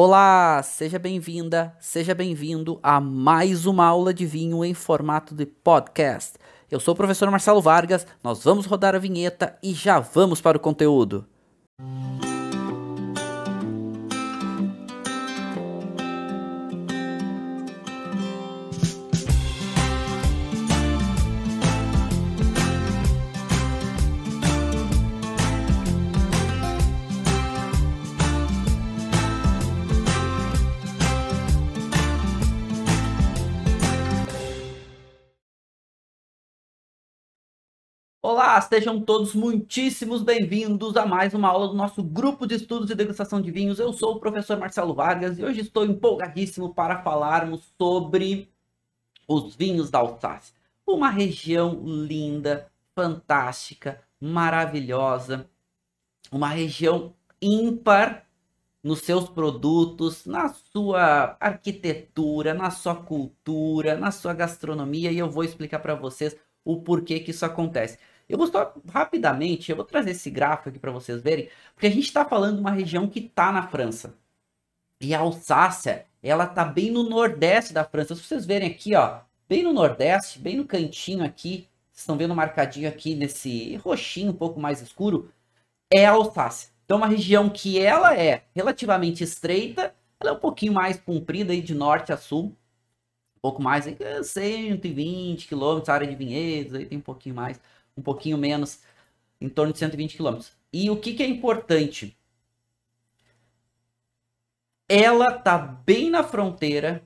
Olá, seja bem-vinda, seja bem-vindo a mais uma aula de vinho em formato de podcast. Eu sou o professor Marcelo Vargas, nós vamos rodar a vinheta e já vamos para o conteúdo. Música Olá, sejam todos muitíssimos bem-vindos a mais uma aula do nosso grupo de estudos e degustação de vinhos. Eu sou o professor Marcelo Vargas e hoje estou empolgadíssimo para falarmos sobre os vinhos da Alsácia. Uma região linda, fantástica, maravilhosa, uma região ímpar nos seus produtos, na sua arquitetura, na sua cultura, na sua gastronomia e eu vou explicar para vocês o porquê que isso acontece. Eu vou só rapidamente, eu vou trazer esse gráfico aqui para vocês verem, porque a gente está falando de uma região que está na França. E a Alsácia, ela está bem no nordeste da França. Se vocês verem aqui, ó, bem no nordeste, bem no cantinho aqui, vocês estão vendo marcadinho aqui nesse roxinho um pouco mais escuro, é a Alsácia. Então, uma região que ela é relativamente estreita, ela é um pouquinho mais comprida aí de norte a sul, um pouco mais, aí, 120 quilômetros, área de vinhedos, aí tem um pouquinho mais um pouquinho menos, em torno de 120 km. E o que, que é importante? Ela tá bem na fronteira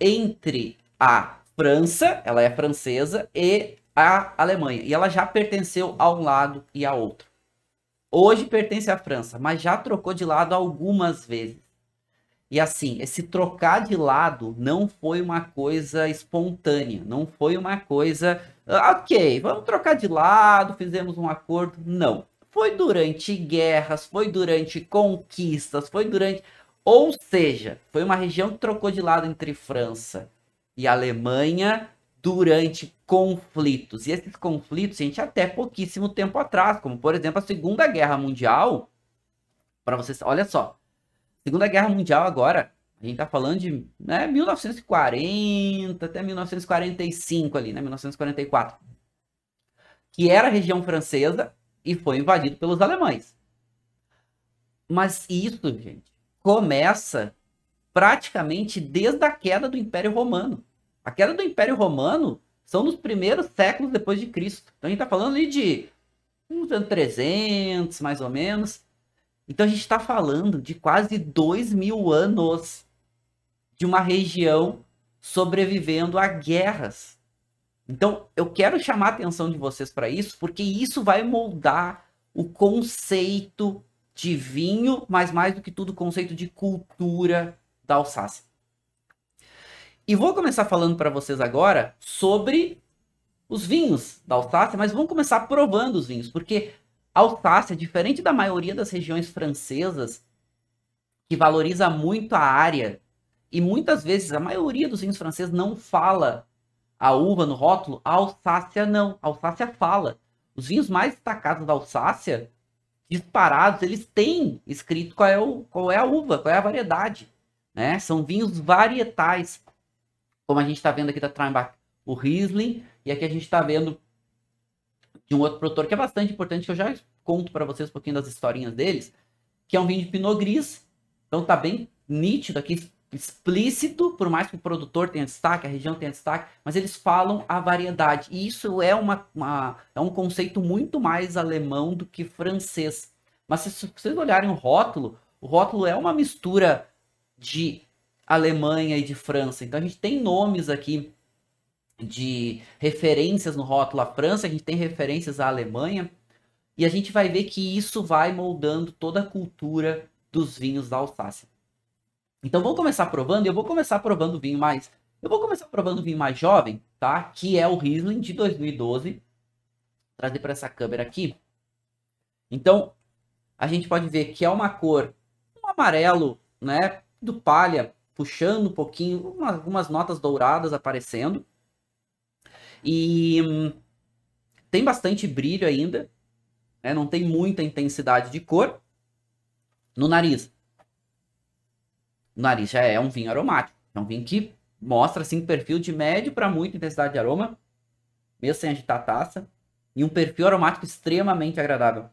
entre a França, ela é francesa, e a Alemanha. E ela já pertenceu a um lado e a outro. Hoje pertence à França, mas já trocou de lado algumas vezes. E assim, esse trocar de lado não foi uma coisa espontânea, não foi uma coisa ah, ok, vamos trocar de lado, fizemos um acordo. Não. Foi durante guerras, foi durante conquistas, foi durante. Ou seja, foi uma região que trocou de lado entre França e Alemanha durante conflitos. E esses conflitos, gente, até pouquíssimo tempo atrás, como por exemplo a Segunda Guerra Mundial. Para vocês, olha só. Segunda Guerra Mundial agora, a gente está falando de né, 1940 até 1945 ali, né, 1944, que era região francesa e foi invadido pelos alemães. Mas isso, gente, começa praticamente desde a queda do Império Romano. A queda do Império Romano são nos primeiros séculos depois de Cristo. Então a gente está falando ali de uns anos 300, mais ou menos. Então a gente está falando de quase dois mil anos de uma região sobrevivendo a guerras. Então, eu quero chamar a atenção de vocês para isso, porque isso vai moldar o conceito de vinho, mas mais do que tudo, o conceito de cultura da Alsácia. E vou começar falando para vocês agora sobre os vinhos da Alsácia, mas vamos começar provando os vinhos, porque a Alsácia, diferente da maioria das regiões francesas, que valoriza muito a área e muitas vezes, a maioria dos vinhos franceses não fala a uva no rótulo, a Alsácia não. A Alsácia fala. Os vinhos mais destacados da Alsácia, disparados, eles têm escrito qual é, o, qual é a uva, qual é a variedade. Né? São vinhos varietais. Como a gente está vendo aqui da Treinbach, o Riesling, e aqui a gente está vendo de um outro produtor que é bastante importante, que eu já conto para vocês um pouquinho das historinhas deles, que é um vinho de Pinot Gris. Então está bem nítido aqui, explícito, por mais que o produtor tenha destaque, a região tenha destaque, mas eles falam a variedade. E isso é, uma, uma é um conceito muito mais alemão do que francês. Mas se vocês olharem o rótulo, o rótulo é uma mistura de Alemanha e de França. Então a gente tem nomes aqui de referências no rótulo à França, a gente tem referências à Alemanha, e a gente vai ver que isso vai moldando toda a cultura dos vinhos da Alsácia. Então vou começar provando, eu vou começar provando o vinho mais. Eu vou começar provando o vinho mais jovem, tá? Que é o Riesling de 2012. Vou trazer para essa câmera aqui. Então, a gente pode ver que é uma cor um amarelo, né, do palha, puxando um pouquinho, algumas notas douradas aparecendo. E hum, tem bastante brilho ainda, né, não tem muita intensidade de cor no nariz o nariz já é um vinho aromático. É um vinho que mostra assim perfil de médio para muito intensidade de aroma, mesmo sem agitar a taça, e um perfil aromático extremamente agradável.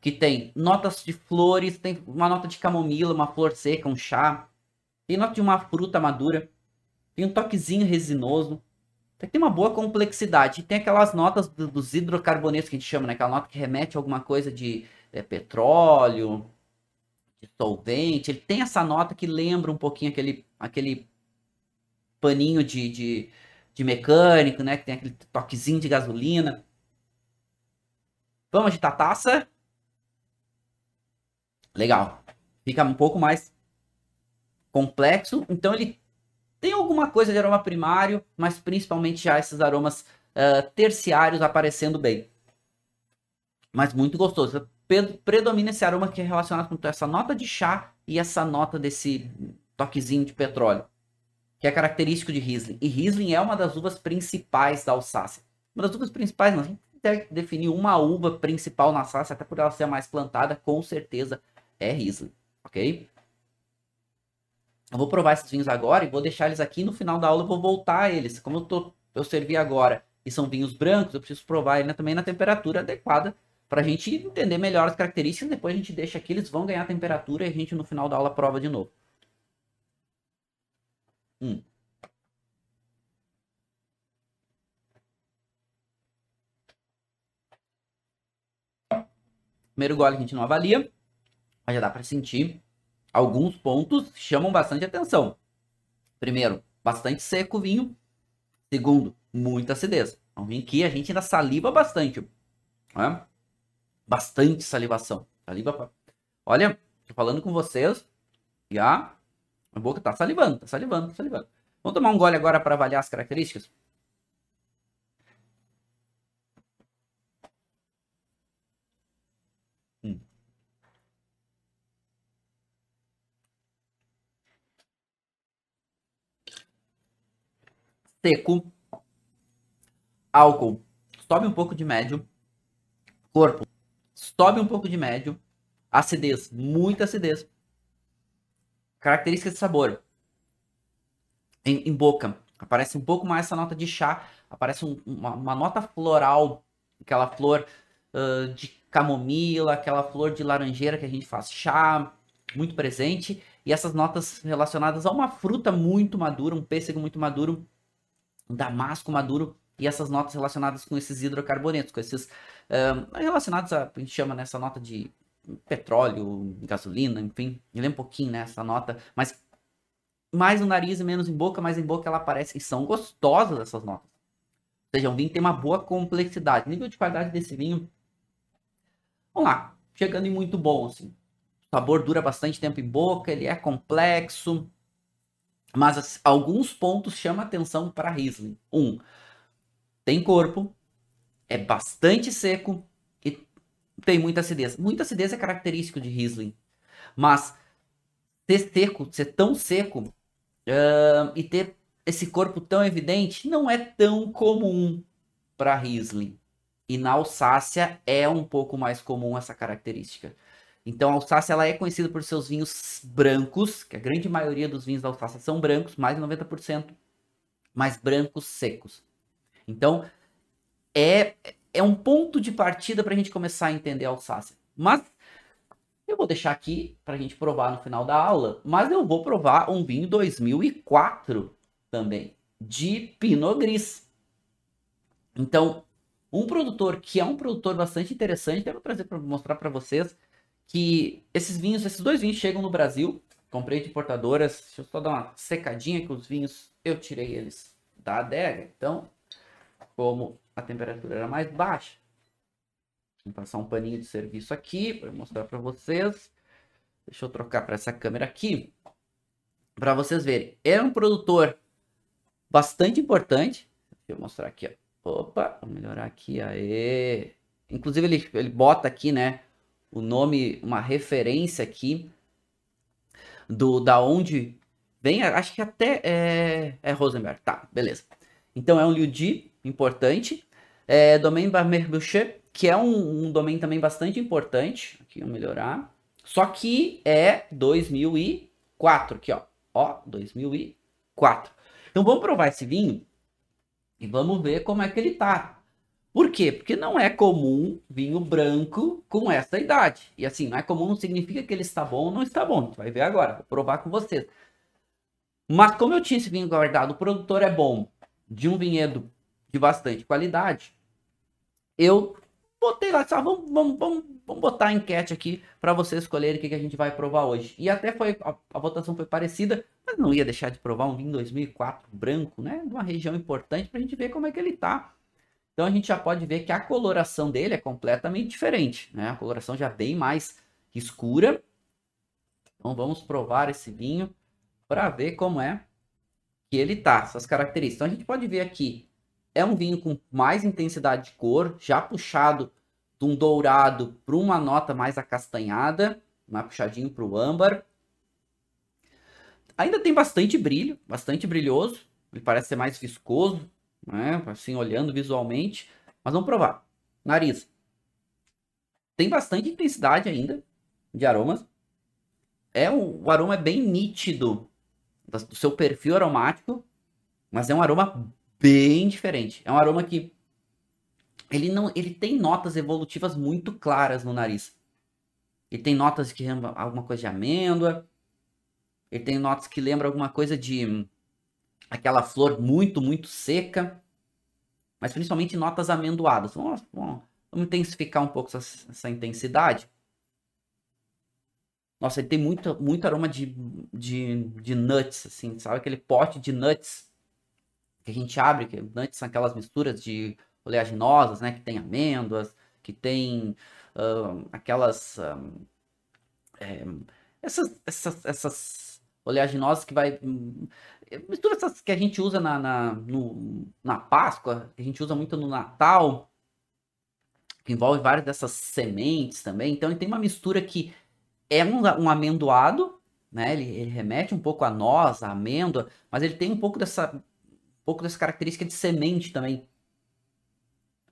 Que tem notas de flores, tem uma nota de camomila, uma flor seca, um chá, tem nota de uma fruta madura, tem um toquezinho resinoso, tem uma boa complexidade. Tem aquelas notas do, dos hidrocarbonetos que a gente chama, né? Aquela nota que remete a alguma coisa de é, petróleo, solvente, ele tem essa nota que lembra um pouquinho aquele, aquele paninho de, de, de mecânico, né? Que tem aquele toquezinho de gasolina. Vamos agitar a taça. Legal. Fica um pouco mais complexo. Então ele tem alguma coisa de aroma primário, mas principalmente já esses aromas uh, terciários aparecendo bem. Mas muito gostoso predomina esse aroma que é relacionado com essa nota de chá e essa nota desse toquezinho de petróleo, que é característico de Riesling. E Riesling é uma das uvas principais da Alsácia. Uma das uvas principais, não, deve definir uma uva principal na Alsácia, até por ela ser a mais plantada, com certeza é Riesling, ok? Eu vou provar esses vinhos agora e vou deixar eles aqui no final da aula, eu vou voltar a eles. Como eu, tô, eu servi agora e são vinhos brancos, eu preciso provar ele né, também na temperatura adequada para a gente entender melhor as características. Depois a gente deixa aqui, eles vão ganhar temperatura e a gente no final da aula prova de novo. Hum. Primeiro gole a gente não avalia, mas já dá para sentir alguns pontos que chamam bastante atenção. Primeiro, bastante seco o vinho. Segundo, muita acidez. É vinho que a gente ainda saliva bastante. Né? bastante salivação. Saliva. Olha, tô falando com vocês e a, boca tá salivando, tá salivando, tá salivando. Vamos tomar um gole agora para avaliar as características? Hum. Seco, álcool, sobe um pouco de médio, corpo, sobe um pouco de médio, acidez, muita acidez. Característica de sabor. Em, em boca, aparece um pouco mais essa nota de chá, aparece um, uma, uma, nota floral, aquela flor uh, de camomila, aquela flor de laranjeira que a gente faz chá, muito presente, e essas notas relacionadas a uma fruta muito madura, um pêssego muito maduro, um damasco maduro, e essas notas relacionadas com esses hidrocarbonetos, com esses relacionados a, a gente chama nessa né, nota de petróleo, gasolina, enfim, ele é um pouquinho nessa né, nota, mas mais no nariz e menos em boca, mas em boca ela aparece e são gostosas essas notas. Ou seja, um vinho tem uma boa complexidade. nível de qualidade desse vinho, vamos lá, chegando em muito bom, assim. O sabor dura bastante tempo em boca, ele é complexo, mas assim, alguns pontos chamam atenção para Riesling. Um, tem corpo, é bastante seco e tem muita acidez. Muita acidez é característico de Riesling, mas ser seco, ser tão seco uh, e ter esse corpo tão evidente não é tão comum para Riesling. E na Alsácia é um pouco mais comum essa característica. Então a Alsácia ela é conhecida por seus vinhos brancos, que a grande maioria dos vinhos da Alsácia são brancos, mais de 90%, mas brancos secos. Então, é, é um ponto de partida para a gente começar a entender a Alsácia. Mas eu vou deixar aqui para a gente provar no final da aula, mas eu vou provar um vinho 2004 também, de Pinot Gris. Então, um produtor que é um produtor bastante interessante, eu vou trazer para mostrar para vocês que esses vinhos, esses dois vinhos chegam no Brasil, comprei de importadoras, deixa eu só dar uma secadinha que os vinhos, eu tirei eles da adega, então como a temperatura era mais baixa. Vou passar um paninho de serviço aqui para mostrar para vocês. Deixa eu trocar para essa câmera aqui. Para vocês verem. É um produtor bastante importante. Deixa eu mostrar aqui. Ó. Opa, vou melhorar aqui. Aê. Inclusive, ele, ele bota aqui, né? O nome, uma referência aqui. Do, da onde vem, acho que até é, é Rosenberg. Tá, beleza. Então é um Liu Di, importante. É, domain Barmer que é um, um domain também bastante importante. Aqui, eu melhorar. Só que é 2004, aqui, ó. Ó, 2004. Então, vamos provar esse vinho e vamos ver como é que ele tá. Por quê? Porque não é comum vinho branco com essa idade. E assim, não é comum não significa que ele está bom ou não está bom. A gente vai ver agora, vou provar com vocês. Mas como eu tinha esse vinho guardado, o produtor é bom de um vinhedo de bastante qualidade, eu botei lá, só ah, vamos, vamos, vamos, vamos botar a enquete aqui para vocês escolherem o que, que a gente vai provar hoje. E até foi, a, a, votação foi parecida, mas não ia deixar de provar um vinho 2004 branco, né? Uma região importante para a gente ver como é que ele tá. Então a gente já pode ver que a coloração dele é completamente diferente, né? A coloração já bem mais escura. Então vamos provar esse vinho para ver como é que ele tá, suas características. Então a gente pode ver aqui é um vinho com mais intensidade de cor, já puxado de um dourado para uma nota mais acastanhada, mais puxadinho para o âmbar. Ainda tem bastante brilho, bastante brilhoso. Ele parece ser mais viscoso, né? assim, olhando visualmente. Mas vamos provar. Nariz. Tem bastante intensidade ainda de aromas. É um, o aroma é bem nítido do seu perfil aromático, mas é um aroma bem diferente. É um aroma que ele não, ele tem notas evolutivas muito claras no nariz. Ele tem notas que lembra alguma coisa de amêndoa. Ele tem notas que lembram alguma coisa de hum, aquela flor muito, muito seca. Mas principalmente notas amendoadas. Vamos, vamos, vamos intensificar um pouco essa, essa, intensidade. Nossa, ele tem muito, muito aroma de, de, de nuts, assim. Sabe aquele pote de nuts? que a gente abre, que antes são aquelas misturas de oleaginosas, né? Que tem amêndoas, que tem uh, aquelas. é, essas, essas, essas oleaginosas que vai. Hum, mistura essas que a gente usa na, na, no, na Páscoa, que a gente usa muito no Natal, que envolve várias dessas sementes também. Então ele tem uma mistura que é um, um amendoado, né? Ele, ele remete um pouco a noz, a amêndoa, mas ele tem um pouco dessa pouco dessa característica de semente também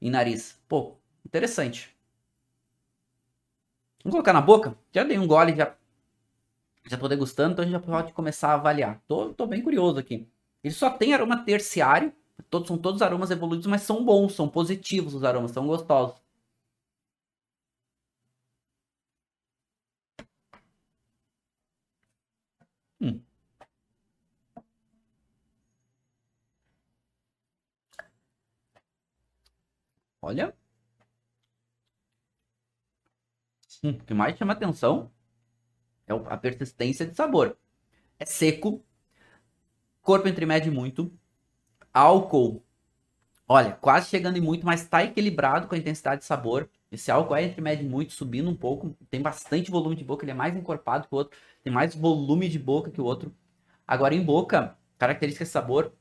em nariz. Pô, interessante. Vamos colocar na boca? Já dei um gole, já, já tô degustando, então a gente já pode começar a avaliar. Tô, tô bem curioso aqui. Ele só tem aroma terciário, todos, são todos aromas evoluídos, mas são bons, são positivos os aromas, são gostosos. Olha. Hum, o que mais chama atenção é a persistência de sabor. É seco, corpo entremede muito, álcool, olha, quase chegando em muito, mas tá equilibrado com a intensidade de sabor. Esse álcool é entremede muito, subindo um pouco, tem bastante volume de boca, ele é mais encorpado que o outro, tem mais volume de boca que o outro. Agora em boca, característica de sabor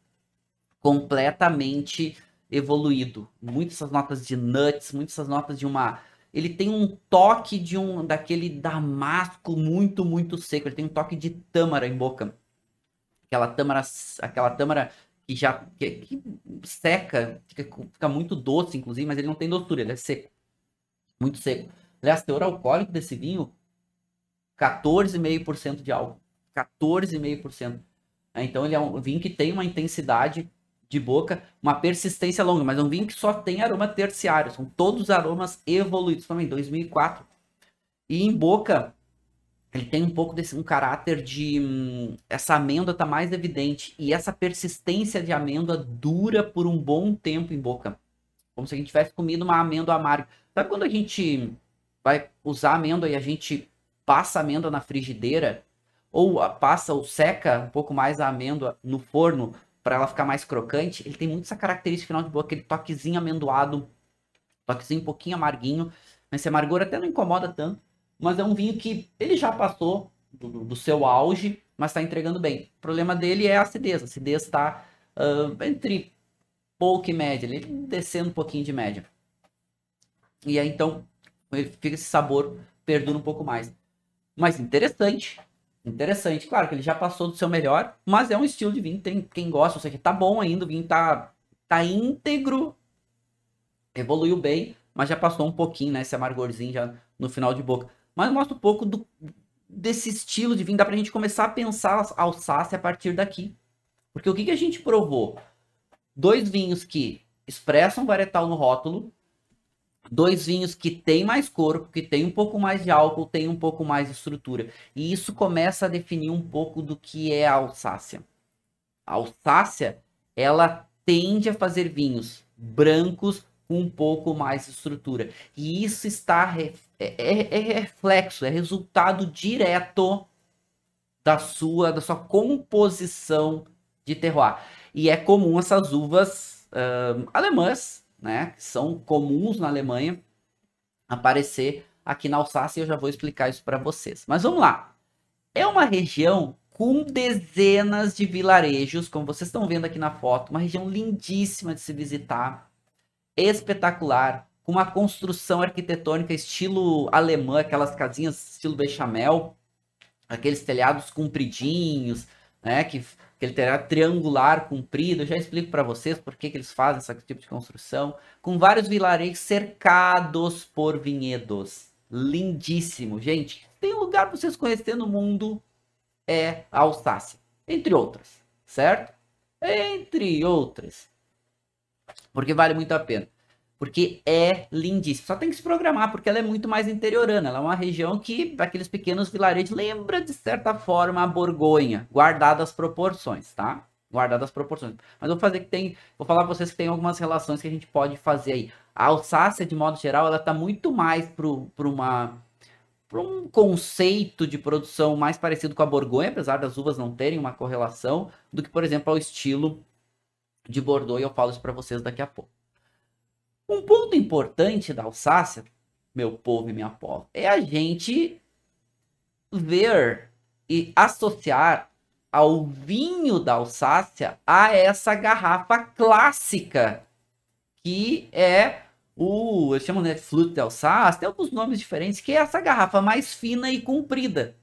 completamente evoluído. Muitas essas notas de nuts, muitas essas notas de uma. Ele tem um toque de um daquele damasco muito, muito seco. Ele tem um toque de tâmara em boca. Aquela tâmara, aquela tâmara que já que, que seca, fica, fica, muito doce, inclusive, mas ele não tem doçura, ele é seco. Muito seco. Aliás, teor alcoólico desse vinho, 14,5% de álcool. 14,5%. Então ele é um vinho que tem uma intensidade de boca, uma persistência longa, mas é um vinho que só tem aroma terciário, são todos aromas evoluídos também, 2004. E em boca, ele tem um pouco desse um caráter de hum, essa amêndoa tá mais evidente e essa persistência de amêndoa dura por um bom tempo em boca. Como se a gente tivesse comido uma amêndoa amarga. Sabe quando a gente vai usar amêndoa e a gente passa a amêndoa na frigideira ou passa ou seca um pouco mais a amêndoa no forno para ela ficar mais crocante, ele tem muito essa característica final de boa, aquele toquezinho amendoado, toquezinho um pouquinho amarguinho, mas esse amargor até não incomoda tanto, mas é um vinho que ele já passou do, do seu auge, mas está entregando bem. O problema dele é a acidez, a acidez está uh, ah, entre pouco e média, ele descendo um pouquinho de média. E aí então fica esse sabor, perdura um pouco mais. Mas interessante, Interessante. Claro que ele já passou do seu melhor, mas é um estilo de vinho. Tem quem gosta, ou seja, tá bom ainda, o vinho tá, tá íntegro, evoluiu bem, mas já passou um pouquinho, né? Esse amargorzinho já no final de boca. Mas mostra um pouco do, desse estilo de vinho. Dá pra gente começar a pensar a Alsácia a partir daqui. Porque o que, que a gente provou? Dois vinhos que expressam varietal no rótulo, dois vinhos que tem mais corpo, que tem um pouco mais de álcool, tem um pouco mais de estrutura. E isso começa a definir um pouco do que é a Alsácia. A Alsácia, ela tende a fazer vinhos brancos com um pouco mais de estrutura. E isso está é, é, é reflexo, é resultado direto da sua da sua composição de terroir. E é comum essas uvas uh, alemãs né, que são comuns na Alemanha, aparecer aqui na Alsácia e eu já vou explicar isso para vocês. Mas vamos lá. É uma região com dezenas de vilarejos, como vocês estão vendo aqui na foto, uma região lindíssima de se visitar, espetacular, com uma construção arquitetônica estilo alemã, aquelas casinhas estilo bechamel, aqueles telhados compridinhos, né, que ele terá triangular comprido. Eu já explico para vocês por que, que eles fazem esse tipo de construção, com vários vilarejos cercados por vinhedos. Lindíssimo, gente. Tem um lugar para vocês conhecerem no mundo é a Alsácia, entre outras, certo? Entre outras. Porque vale muito a pena. Porque é lindíssimo. Só tem que se programar, porque ela é muito mais interiorana. Ela é uma região que, daqueles pequenos vilarejos, lembra, de certa forma, a Borgonha, guardada as proporções, tá? Guardada as proporções. Mas vou fazer que tem. Vou falar pra vocês que tem algumas relações que a gente pode fazer aí. A Alsácia, de modo geral, ela tá muito mais para uma para um conceito de produção mais parecido com a Borgonha, apesar das uvas não terem uma correlação, do que, por exemplo, ao estilo de Bordeaux, e eu falo isso para vocês daqui a pouco. Um ponto importante da Alsácia, meu povo e minha povo, é a gente ver e associar ao vinho da Alsácia a essa garrafa clássica que é o, eu chamo né, de flute Alsácia, tem alguns nomes diferentes, que é essa garrafa mais fina e comprida.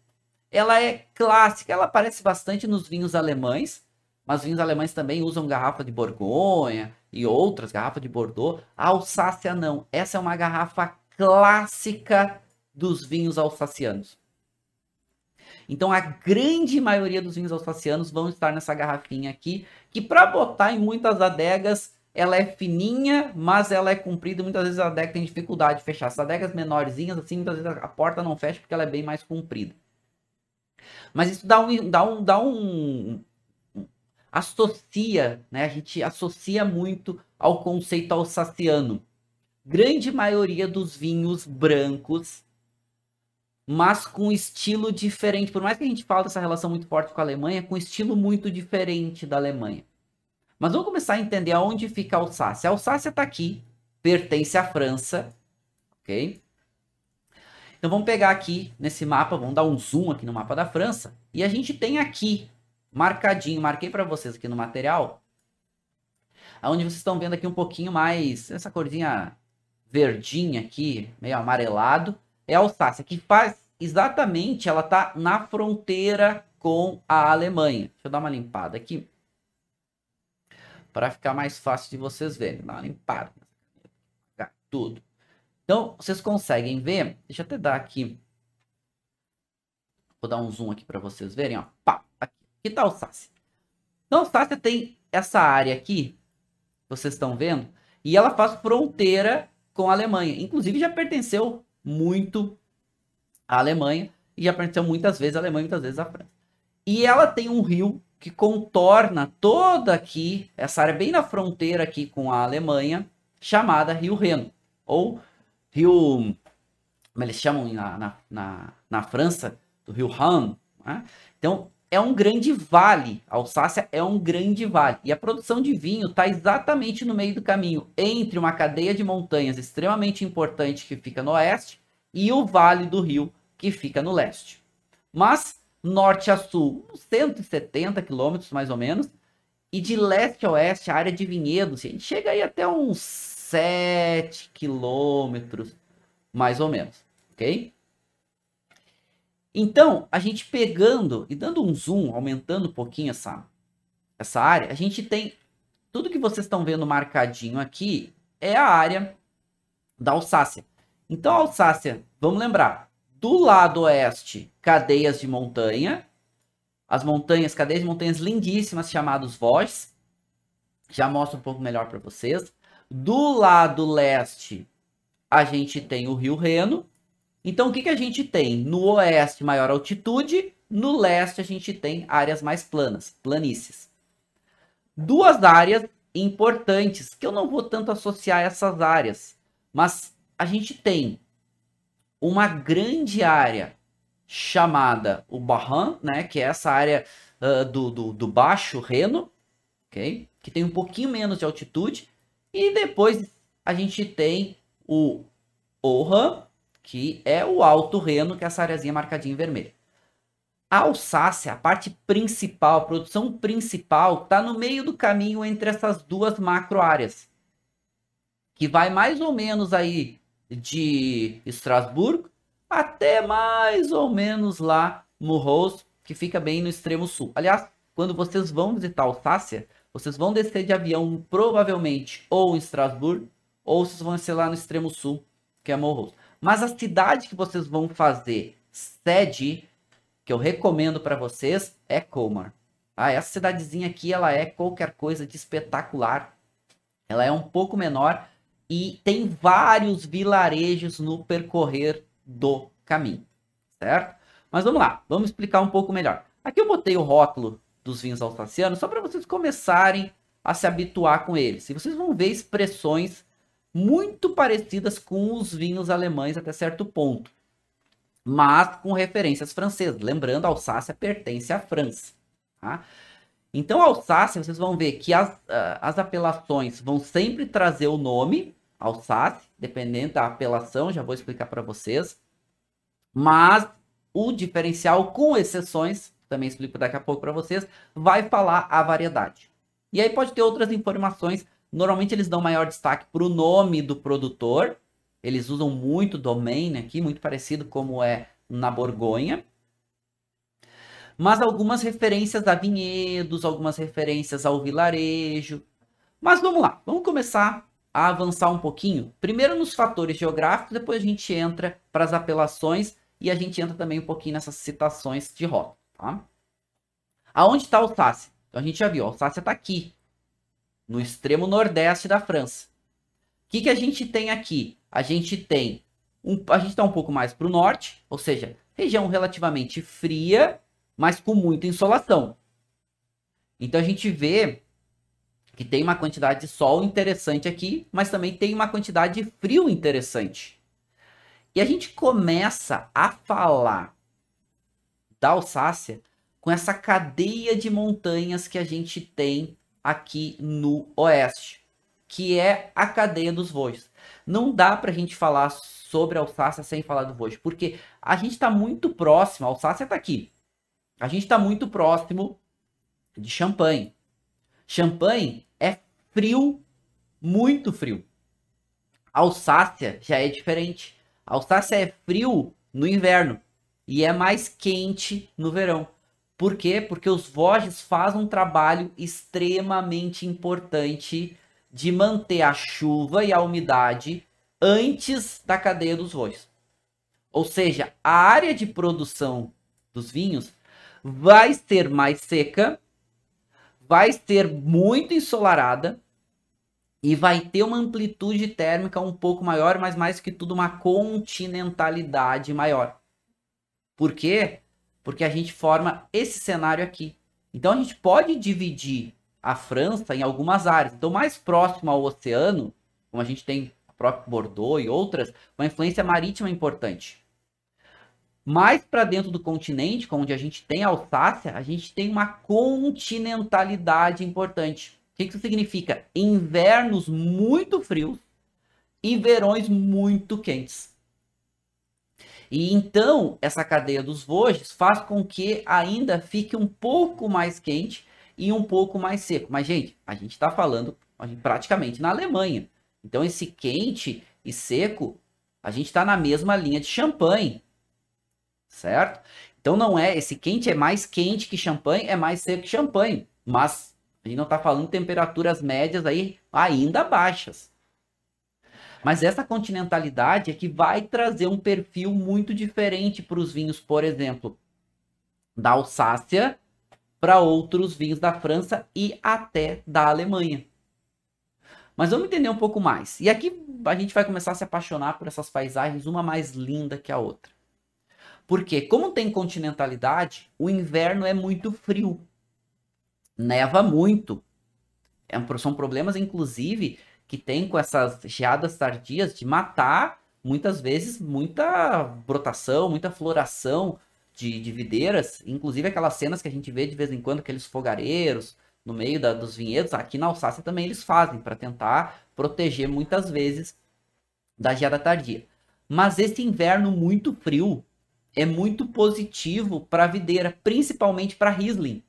Ela é clássica, ela aparece bastante nos vinhos alemães, mas vinhos alemães também usam garrafa de borgonha, e outras, garrafa de Bordeaux. A Alsácia não. Essa é uma garrafa clássica dos vinhos alsacianos. Então a grande maioria dos vinhos alsacianos vão estar nessa garrafinha aqui, que para botar em muitas adegas ela é fininha, mas ela é comprida. Muitas vezes a adega tem dificuldade de fechar. As adegas menorzinhas, assim, muitas vezes a porta não fecha porque ela é bem mais comprida. Mas isso dá um, dá um, dá um, associa, né? A gente associa muito ao conceito alsaciano. Grande maioria dos vinhos brancos, mas com estilo diferente. Por mais que a gente fale dessa relação muito forte com a Alemanha, com estilo muito diferente da Alemanha. Mas vamos começar a entender aonde fica a Alsácia. A Alsácia está aqui, pertence à França, ok? Então vamos pegar aqui nesse mapa, vamos dar um zoom aqui no mapa da França, e a gente tem aqui marcadinho, marquei para vocês aqui no material, aonde vocês estão vendo aqui um pouquinho mais, essa corzinha verdinha aqui, meio amarelado, é a Alsácia, que faz exatamente, ela tá na fronteira com a Alemanha. Deixa eu dar uma limpada aqui, para ficar mais fácil de vocês verem, dá uma limpada, tudo. Então, vocês conseguem ver, deixa eu até dar aqui, vou dar um zoom aqui para vocês verem, ó, pá. Que tal Sácia? Então, Sácia tem essa área aqui, vocês estão vendo, e ela faz fronteira com a Alemanha. Inclusive, já pertenceu muito à Alemanha, e já pertenceu muitas vezes à Alemanha, muitas vezes à França. E ela tem um rio que contorna toda aqui, essa área bem na fronteira aqui com a Alemanha, chamada Rio Reno, ou Rio, como eles chamam na, na, na, na França, do Rio Rhône. Né? Então, é um grande vale. A Alsácia é um grande vale. E a produção de vinho está exatamente no meio do caminho entre uma cadeia de montanhas extremamente importante que fica no oeste e o vale do rio que fica no leste. Mas norte a sul, uns 170 quilômetros mais ou menos, e de leste a oeste, a área de vinhedos, a gente chega aí até uns 7 quilômetros mais ou menos, ok? Então, a gente pegando e dando um zoom, aumentando um pouquinho essa, essa área, a gente tem tudo que vocês estão vendo marcadinho aqui é a área da Alsácia. Então, a Alsácia, vamos lembrar, do lado oeste, cadeias de montanha, as montanhas, cadeias de montanhas lindíssimas chamadas Vosges, já mostro um pouco melhor para vocês. Do lado leste, a gente tem o Rio Reno, então, o que, que a gente tem? No oeste, maior altitude, no leste, a gente tem áreas mais planas, planícies. Duas áreas importantes, que eu não vou tanto associar essas áreas, mas a gente tem uma grande área chamada o Barran, né, que é essa área uh, do, do, do, Baixo Reno, okay? que tem um pouquinho menos de altitude, e depois a gente tem o Oran, que é o Alto Reno, que é essa areazinha marcadinha em vermelho. A Alsácia, a parte principal, a produção principal, está no meio do caminho entre essas duas macro áreas, que vai mais ou menos aí de Estrasburgo até mais ou menos lá Murros, que fica bem no extremo sul. Aliás, quando vocês vão visitar Alsácia, vocês vão descer de avião provavelmente ou em Estrasburgo, ou vocês vão ser lá no extremo sul, que é Murros. Mas a cidade que vocês vão fazer sede, que eu recomendo para vocês, é Comar. Ah, essa cidadezinha aqui, ela é qualquer coisa de espetacular. Ela é um pouco menor e tem vários vilarejos no percorrer do caminho, certo? Mas vamos lá, vamos explicar um pouco melhor. Aqui eu botei o rótulo dos vinhos alsacianos só para vocês começarem a se habituar com eles. E vocês vão ver expressões muito parecidas com os vinhos alemães até certo ponto, mas com referências francesas. Lembrando, a Alsácia pertence à França. Tá? Então, a Alsácia, vocês vão ver que as, ah, as apelações vão sempre trazer o nome Alsácia, dependendo da apelação, já vou explicar para vocês. Mas o diferencial, com exceções, também explico daqui a pouco para vocês, vai falar a variedade. E aí pode ter outras informações Normalmente eles dão maior destaque para o nome do produtor. Eles usam muito domain aqui, muito parecido como é na Borgonha. Mas algumas referências a vinhedos, algumas referências ao vilarejo. Mas vamos lá, vamos começar a avançar um pouquinho. Primeiro nos fatores geográficos, depois a gente entra para as apelações e a gente entra também um pouquinho nessas citações de rota, tá? Aonde está a Alsácia? Então a gente já viu, a Alsácia está aqui no extremo nordeste da França. O que, que a gente tem aqui? A gente tem um, a gente está um pouco mais para o norte, ou seja, região relativamente fria, mas com muita insolação. Então a gente vê que tem uma quantidade de sol interessante aqui, mas também tem uma quantidade de frio interessante. E a gente começa a falar da Alsácia com essa cadeia de montanhas que a gente tem aqui no Oeste, que é a cadeia dos voos. Não dá para a gente falar sobre a Alsácia sem falar do voo, porque a gente está muito próximo, a Alsácia está aqui, a gente está muito próximo de Champagne. Champagne é frio, muito frio. A Alsácia já é diferente. A Alsácia é frio no inverno e é mais quente no verão. Por quê? Porque os Voges fazem um trabalho extremamente importante de manter a chuva e a umidade antes da cadeia dos Voges. Ou seja, a área de produção dos vinhos vai ser mais seca, vai ser muito ensolarada e vai ter uma amplitude térmica um pouco maior, mas mais que tudo uma continentalidade maior. Por quê? porque a gente forma esse cenário aqui. Então a gente pode dividir a França em algumas áreas. Então, mais próximo ao oceano, como a gente tem a própria Bordeaux e outras, uma influência marítima importante. Mais para dentro do continente, onde a gente tem a Alsácia, a gente tem uma continentalidade importante. O que isso significa? Invernos muito frios e verões muito quentes. E então, essa cadeia dos Vosges faz com que ainda fique um pouco mais quente e um pouco mais seco. Mas, gente, a gente está falando praticamente na Alemanha. Então, esse quente e seco, a gente está na mesma linha de champanhe, certo? Então, não é. Esse quente é mais quente que champanhe, é mais seco que champanhe. Mas a gente não está falando temperaturas médias aí ainda baixas. Mas essa continentalidade é que vai trazer um perfil muito diferente para os vinhos, por exemplo, da Alsácia para outros vinhos da França e até da Alemanha. Mas vamos entender um pouco mais. E aqui a gente vai começar a se apaixonar por essas paisagens, uma mais linda que a outra. Porque, como tem continentalidade, o inverno é muito frio. Neva muito. É, são problemas, inclusive, que tem com essas geadas tardias de matar muitas vezes muita brotação, muita floração de, de videiras, inclusive aquelas cenas que a gente vê de vez em quando, aqueles fogareiros no meio da, dos vinhedos, aqui na Alsácia também eles fazem para tentar proteger muitas vezes da geada tardia. Mas esse inverno muito frio é muito positivo para a videira, principalmente para a Riesling.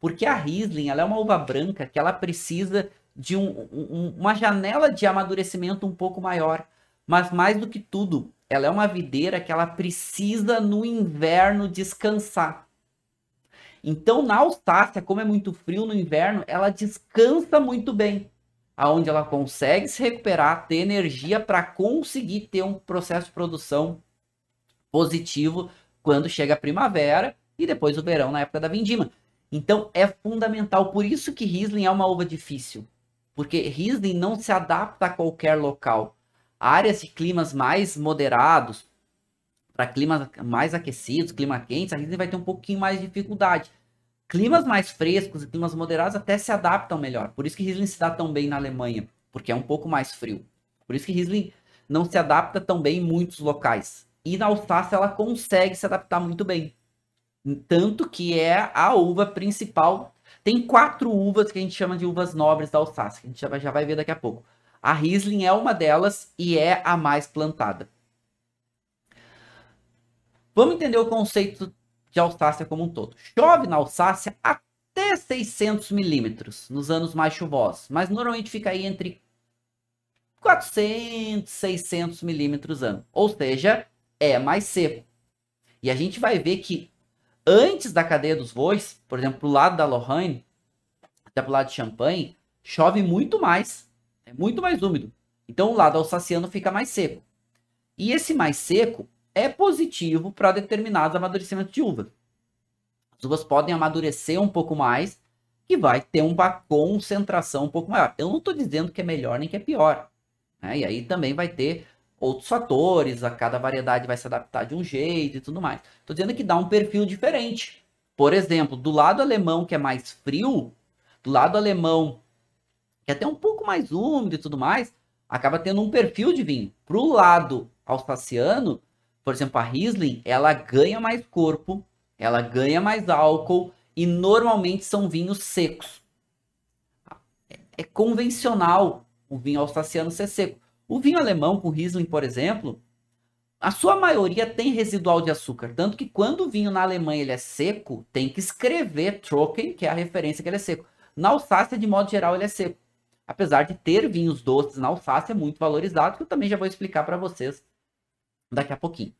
Porque a Riesling ela é uma uva branca que ela precisa de um, um, uma janela de amadurecimento um pouco maior. Mas mais do que tudo, ela é uma videira que ela precisa no inverno descansar. Então, na Alsácia, como é muito frio no inverno, ela descansa muito bem, aonde ela consegue se recuperar, ter energia para conseguir ter um processo de produção positivo quando chega a primavera e depois o verão na época da vindima. Então, é fundamental, por isso que Riesling é uma uva difícil porque Riesling não se adapta a qualquer local. Áreas de climas mais moderados, para climas mais aquecidos, clima quente, a Riesling vai ter um pouquinho mais de dificuldade. Climas mais frescos e climas moderados até se adaptam melhor. Por isso que Riesling se dá tão bem na Alemanha, porque é um pouco mais frio. Por isso que Riesling não se adapta tão bem em muitos locais. E na Alsácia ela consegue se adaptar muito bem. Tanto que é a uva principal tem quatro uvas que a gente chama de uvas nobres da Alsácia, que a gente já, já vai ver daqui a pouco. A Riesling é uma delas e é a mais plantada. Vamos entender o conceito de Alsácia como um todo. Chove na Alsácia até 600 milímetros nos anos mais chuvosos, mas normalmente fica aí entre 400, 600 milímetros ano, ou seja, é mais seco. E a gente vai ver que Antes da cadeia dos bois, por exemplo, pro lado da Lorraine, até pro lado de Champagne, chove muito mais. É muito mais úmido. Então o lado alsaciano fica mais seco. E esse mais seco é positivo para determinados amadurecimentos de uva. As uvas podem amadurecer um pouco mais e vai ter uma concentração um pouco maior. Eu não estou dizendo que é melhor nem que é pior. Né? E aí também vai ter outros fatores, a cada variedade vai se adaptar de um jeito e tudo mais. Estou dizendo que dá um perfil diferente. Por exemplo, do lado alemão que é mais frio, do lado alemão que é até um pouco mais úmido e tudo mais, acaba tendo um perfil de vinho. Pro lado alsaciano, por exemplo, a Riesling, ela ganha mais corpo, ela ganha mais álcool e normalmente são vinhos secos. É convencional o vinho alsaciano ser seco. O vinho alemão com Riesling, por exemplo, a sua maioria tem residual de açúcar, tanto que quando o vinho na Alemanha ele é seco, tem que escrever Trocken, que é a referência que ele é seco. Na Alsácia, de modo geral, ele é seco. Apesar de ter vinhos doces na Alsácia muito valorizado, que eu também já vou explicar para vocês daqui a pouquinho.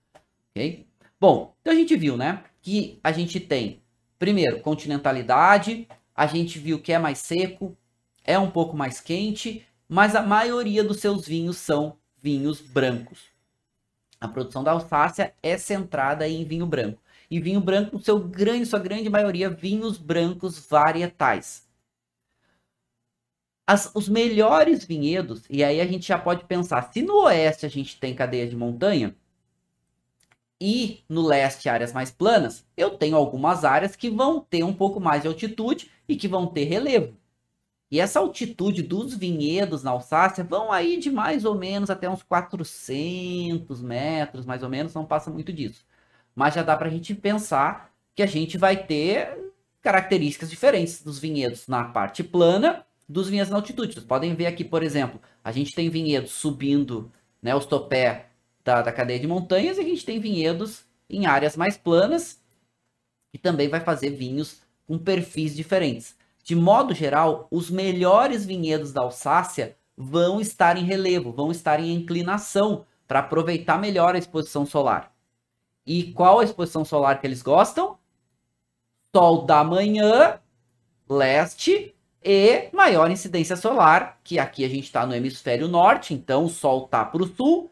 OK? Bom, então a gente viu, né, que a gente tem primeiro continentalidade, a gente viu que é mais seco, é um pouco mais quente, mas a maioria dos seus vinhos são vinhos brancos. A produção da Alsácia é centrada em vinho branco. E vinho branco, seu grande, sua grande maioria, vinhos brancos varietais. As, os melhores vinhedos, e aí a gente já pode pensar, se no oeste a gente tem cadeia de montanha, e no leste áreas mais planas, eu tenho algumas áreas que vão ter um pouco mais de altitude e que vão ter relevo. E essa altitude dos vinhedos na Alsácia vão aí de mais ou menos até uns 400 metros, mais ou menos, não passa muito disso. Mas já dá para a gente pensar que a gente vai ter características diferentes dos vinhedos na parte plana dos vinhedos na altitude. Vocês podem ver aqui, por exemplo, a gente tem vinhedos subindo né, os topé da, da cadeia de montanhas e a gente tem vinhedos em áreas mais planas que também vai fazer vinhos com perfis diferentes. De modo geral, os melhores vinhedos da Alsácia vão estar em relevo, vão estar em inclinação para aproveitar melhor a exposição solar. E qual a exposição solar que eles gostam? Sol da manhã, leste e maior incidência solar, que aqui a gente está no hemisfério norte, então o sol está para o sul.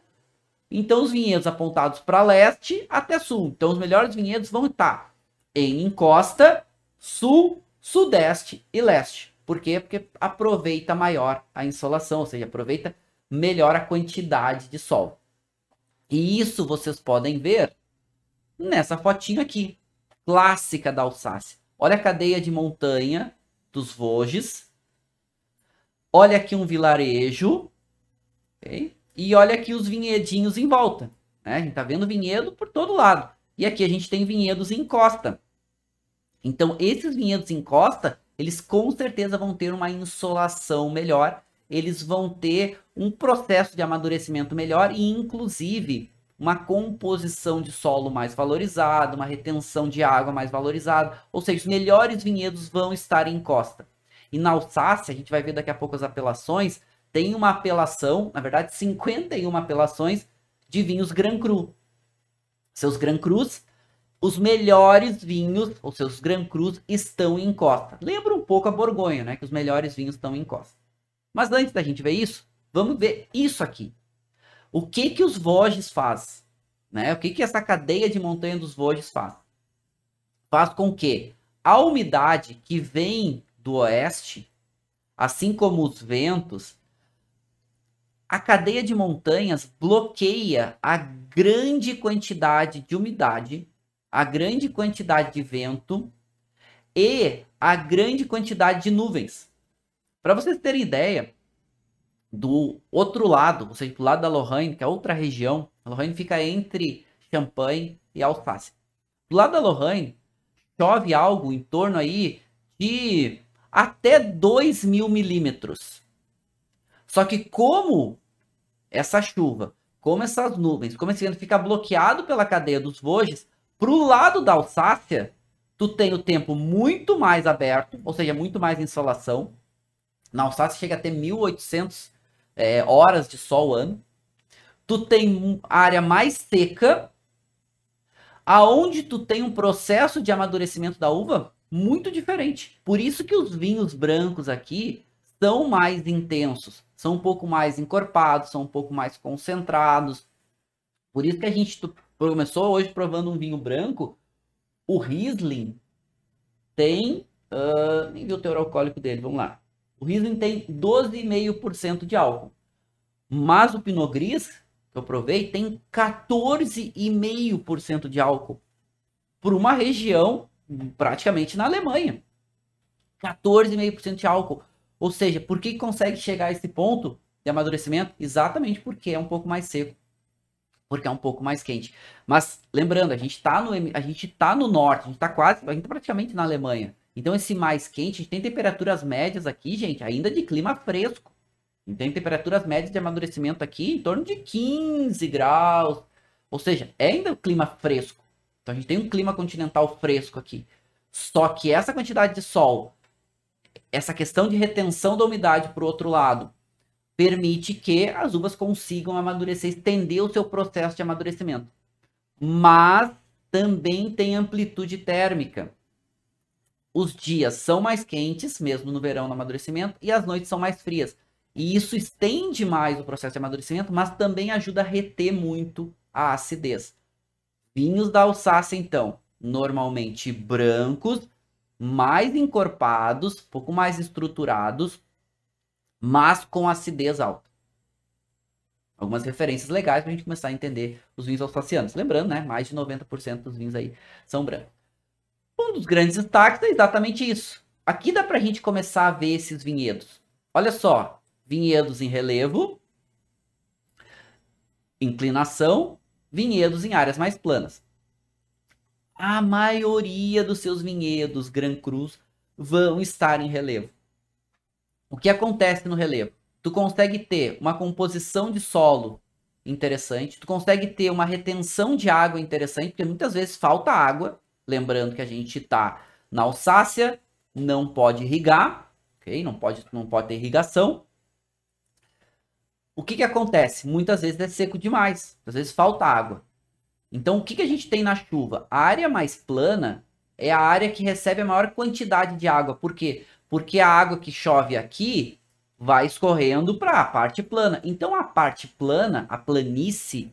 Então os vinhedos apontados para leste até sul. Então os melhores vinhedos vão estar em encosta, sul sudeste e leste. Por quê? Porque aproveita maior a insolação, ou seja, aproveita melhor a quantidade de sol. E isso vocês podem ver nessa fotinho aqui, clássica da Alsácia. Olha a cadeia de montanha dos Vosges. Olha aqui um vilarejo. Okay? E olha aqui os vinhedinhos em volta. Né? A gente está vendo vinhedo por todo lado. E aqui a gente tem vinhedos em costa. Então, esses vinhedos em costa, eles com certeza vão ter uma insolação melhor, eles vão ter um processo de amadurecimento melhor e, inclusive, uma composição de solo mais valorizada, uma retenção de água mais valorizada, ou seja, os melhores vinhedos vão estar em costa. E na Alsácia, a gente vai ver daqui a pouco as apelações, tem uma apelação, na verdade 51 apelações de vinhos Gran Cru. Seus Gran Crus os melhores vinhos, os seus Grand Crus, estão em Costa. Lembra um pouco a Borgonha, né? Que os melhores vinhos estão em Costa. Mas antes da gente ver isso, vamos ver isso aqui. O que que os Vosges faz? Né? O que que essa cadeia de montanha dos Vosges faz? Faz com que a umidade que vem do oeste, assim como os ventos, a cadeia de montanhas bloqueia a grande quantidade de umidade a grande quantidade de vento e a grande quantidade de nuvens. Para vocês terem ideia, do outro lado, ou seja, do lado da Lorraine, que é outra região, a Lorraine fica entre Champagne e Alsácia. Do lado da Lorraine, chove algo em torno aí de até 2 mil milímetros. Só que como essa chuva, como essas nuvens, como esse vento fica bloqueado pela cadeia dos Vosges, Pro lado da Alsácia, tu tem o tempo muito mais aberto, ou seja, muito mais insolação. Na Alsácia chega a ter 1.800 é, horas de sol ano. Tu tem área mais seca, aonde tu tem um processo de amadurecimento da uva muito diferente. Por isso que os vinhos brancos aqui são mais intensos, são um pouco mais encorpados, são um pouco mais concentrados. Por isso que a gente começou hoje provando um vinho branco, o Riesling tem. Uh, nem vi o teor alcoólico dele, vamos lá. O Riesling tem 12,5% de álcool. Mas o Pinot Gris, que eu provei, tem 14,5% de álcool. Por uma região hum, praticamente na Alemanha. 14,5% de álcool. Ou seja, por que consegue chegar a esse ponto de amadurecimento? Exatamente porque é um pouco mais seco porque é um pouco mais quente. Mas lembrando, a gente está no, a gente tá no norte, a gente está quase, a gente tá praticamente na Alemanha. Então esse mais quente, a gente tem temperaturas médias aqui, gente, ainda de clima fresco. Então, tem temperaturas médias de amadurecimento aqui em torno de 15 graus. Ou seja, é ainda um clima fresco. Então a gente tem um clima continental fresco aqui. Só que essa quantidade de sol, essa questão de retenção da umidade para o outro lado permite que as uvas consigam amadurecer, estender o seu processo de amadurecimento. Mas também tem amplitude térmica. Os dias são mais quentes, mesmo no verão no amadurecimento, e as noites são mais frias. E isso estende mais o processo de amadurecimento, mas também ajuda a reter muito a acidez. Vinhos da Alsácia, então, normalmente brancos, mais encorpados, pouco mais estruturados, mas com acidez alta. Algumas referências legais para a gente começar a entender os vinhos alsacianos. Lembrando, né? Mais de 90% dos vinhos aí são brancos. Um dos grandes destaques é exatamente isso. Aqui dá para a gente começar a ver esses vinhedos. Olha só, vinhedos em relevo, inclinação, vinhedos em áreas mais planas. A maioria dos seus vinhedos Gran Cruz vão estar em relevo. O que acontece no relevo? Tu consegue ter uma composição de solo interessante, tu consegue ter uma retenção de água interessante, porque muitas vezes falta água. Lembrando que a gente está na Alsácia, não pode irrigar, ok? Não pode, não pode ter irrigação. O que, que acontece? Muitas vezes é seco demais, às vezes falta água. Então, o que, que a gente tem na chuva? A área mais plana é a área que recebe a maior quantidade de água. Por quê? porque a água que chove aqui vai escorrendo para a parte plana. Então a parte plana, a planície,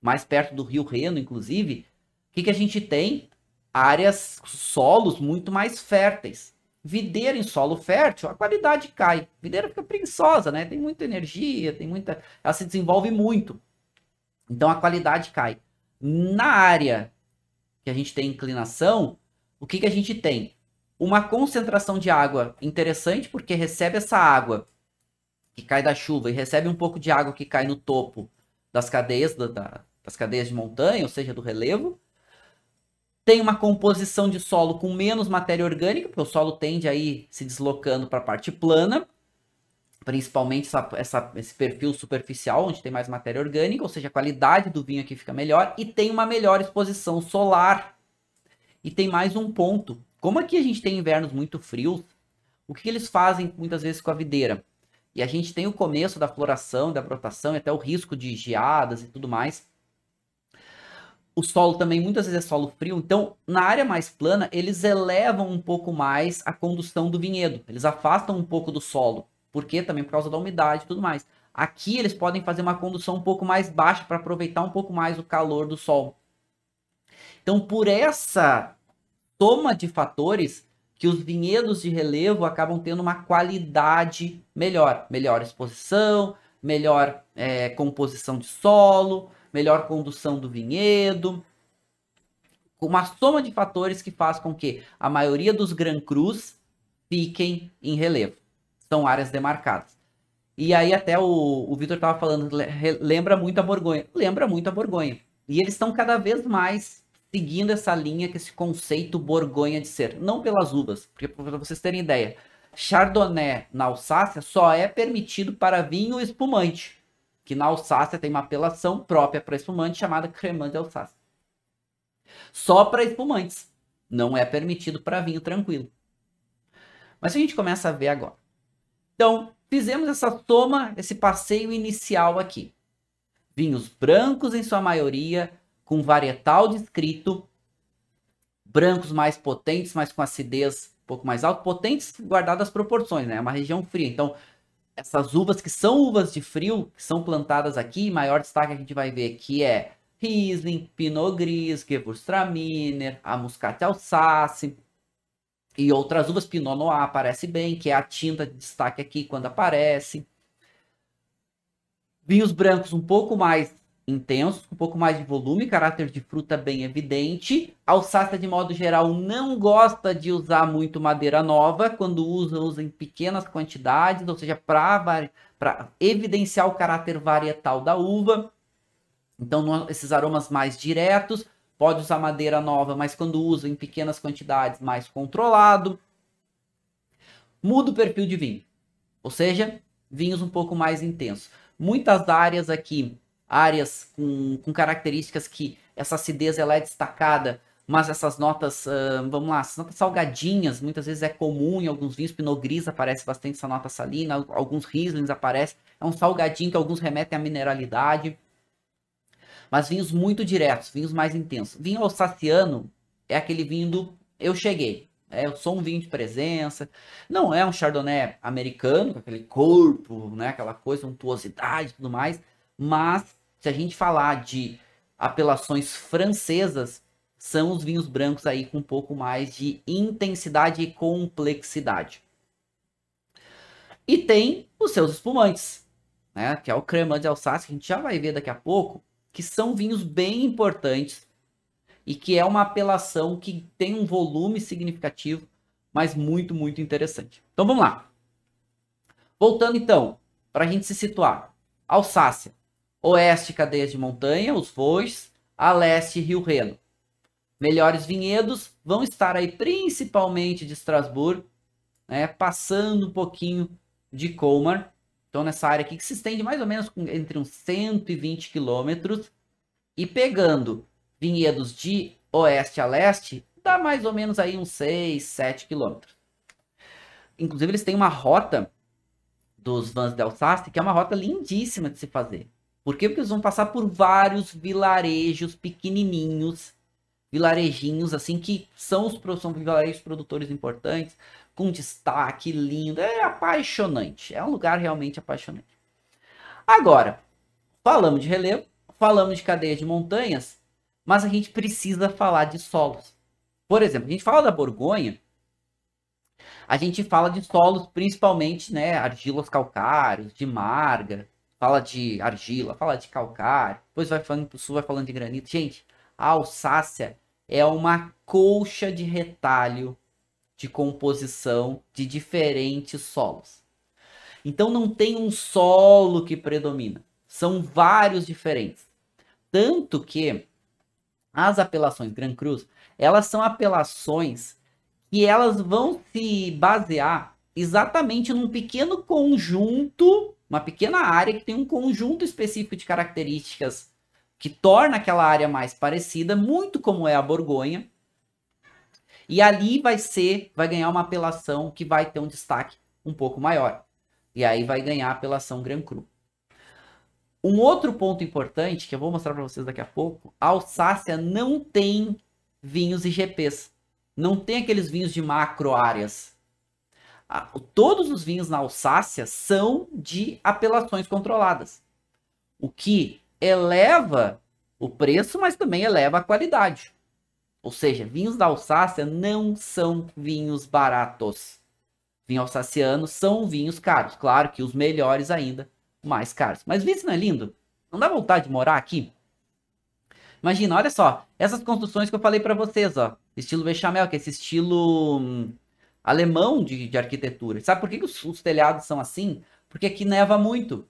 mais perto do Rio Reno, inclusive, o que, que a gente tem? Áreas, solos muito mais férteis. Videira em solo fértil, a qualidade cai. Videira fica preguiçosa, né? Tem muita energia, tem muita. Ela se desenvolve muito. Então a qualidade cai. Na área que a gente tem inclinação, o que, que a gente tem? uma concentração de água interessante, porque recebe essa água que cai da chuva e recebe um pouco de água que cai no topo das cadeias, da, da, das cadeias de montanha, ou seja, do relevo. Tem uma composição de solo com menos matéria orgânica, porque o solo tende a ir se deslocando para a parte plana, principalmente essa, essa, esse perfil superficial, onde tem mais matéria orgânica, ou seja, a qualidade do vinho aqui fica melhor, e tem uma melhor exposição solar. E tem mais um ponto, como aqui a gente tem invernos muito frios, o que, eles fazem muitas vezes com a videira? E a gente tem o começo da floração, da brotação e até o risco de geadas e tudo mais. O solo também muitas vezes é solo frio, então na área mais plana eles elevam um pouco mais a condução do vinhedo, eles afastam um pouco do solo, porque também por causa da umidade e tudo mais. Aqui eles podem fazer uma condução um pouco mais baixa para aproveitar um pouco mais o calor do sol. Então por essa soma de fatores que os vinhedos de relevo acabam tendo uma qualidade melhor, melhor exposição, melhor é, composição de solo, melhor condução do vinhedo, uma soma de fatores que faz com que a maioria dos Gran Cruz fiquem em relevo. São áreas demarcadas. E aí até o, o Vitor estava falando, lembra muito a Borgonha. Lembra muito a Borgonha. E eles estão cada vez mais seguindo essa linha, que esse conceito borgonha de ser. Não pelas uvas, porque para vocês terem ideia, Chardonnay na Alsácia só é permitido para vinho espumante, que na Alsácia tem uma apelação própria para espumante chamada Cremant de Alsácia. Só para espumantes, não é permitido para vinho tranquilo. Mas a gente começa a ver agora. Então, fizemos essa soma, esse passeio inicial aqui. Vinhos brancos em sua maioria, com varietal descrito, brancos mais potentes, mas com acidez um pouco mais alta, potentes guardadas as proporções, né? É uma região fria. Então, essas uvas que são uvas de frio, que são plantadas aqui, maior destaque a gente vai ver aqui é Riesling, Pinot Gris, Gewürztraminer, a Muscat Alsace e outras uvas. Pinot Noir aparece bem, que é a tinta de destaque aqui quando aparece. Vinhos brancos um pouco mais intensos, com um pouco mais de volume, caráter de fruta bem evidente. Alsácia, de modo geral, não gosta de usar muito madeira nova. Quando usa, usa em pequenas quantidades, ou seja, para evidenciar o caráter varietal da uva. Então, no, esses aromas mais diretos. Pode usar madeira nova, mas quando usa em pequenas quantidades, mais controlado. Muda o perfil de vinho. Ou seja, vinhos um pouco mais intensos. Muitas áreas aqui áreas com, com características que essa acidez ela é destacada, mas essas notas, uh, vamos lá, essas notas salgadinhas, muitas vezes é comum em alguns vinhos, Pinot Gris aparece bastante essa nota salina, alguns Rieslings aparecem, é um salgadinho que alguns remetem à mineralidade, mas vinhos muito diretos, vinhos mais intensos. Vinho alsaciano é aquele vinho do eu cheguei, é, eu sou um vinho de presença, não é um Chardonnay americano, com aquele corpo, né, aquela coisa, untuosidade e tudo mais, mas, se a gente falar de apelações francesas, são os vinhos brancos aí com um pouco mais de intensidade e complexidade. E tem os seus espumantes, né? Que é o Cremant de Alsácia, que a gente já vai ver daqui a pouco, que são vinhos bem importantes e que é uma apelação que tem um volume significativo, mas muito, muito interessante. Então vamos lá. Voltando então, para a gente se situar. Alsácia, Oeste, cadeias de montanha, os Vosges. A leste, Rio Reno. Melhores vinhedos vão estar aí principalmente de Estrasburgo, né, passando um pouquinho de Colmar. Então, nessa área aqui que se estende mais ou menos entre uns 120 quilômetros. E pegando vinhedos de oeste a leste, dá mais ou menos aí uns 6, 7 quilômetros. Inclusive, eles têm uma rota dos Vans de Alsace, que é uma rota lindíssima de se fazer. Por quê? Porque eles vão passar por vários vilarejos pequenininhos, vilarejinhos, assim, que são os são vilarejos produtores importantes, com destaque lindo. É apaixonante. É um lugar realmente apaixonante. Agora, falamos de relevo, falamos de cadeia de montanhas, mas a gente precisa falar de solos. Por exemplo, a gente fala da Borgonha, a gente fala de solos principalmente, né, argilas calcários, de marga, fala de argila, fala de calcário, depois vai falando pro sul, vai falando de granito. Gente, a Alsácia é uma colcha de retalho de composição de diferentes solos. Então não tem um solo que predomina, são vários diferentes. Tanto que as apelações Gran Cruz, elas são apelações que elas vão se basear exatamente num pequeno conjunto uma pequena área que tem um conjunto específico de características que torna aquela área mais parecida, muito como é a Borgonha. E ali vai ser, vai ganhar uma apelação que vai ter um destaque um pouco maior. E aí vai ganhar a apelação Gran Cru. Um outro ponto importante que eu vou mostrar para vocês daqui a pouco, a Alsácia não tem vinhos IGPs. Não tem aqueles vinhos de macro áreas a, todos os vinhos na Alsácia são de apelações controladas, o que eleva o preço, mas também eleva a qualidade. Ou seja, vinhos da Alsácia não são vinhos baratos. Vinhos alsacianos são vinhos caros. Claro que os melhores ainda, mais caros. Mas vê se não é lindo? Não dá vontade de morar aqui? Imagina, olha só, essas construções que eu falei para vocês, ó, estilo bechamel, que é esse estilo hum, alemão de, de arquitetura. Sabe por que, que os, os telhados são assim? Porque aqui neva muito.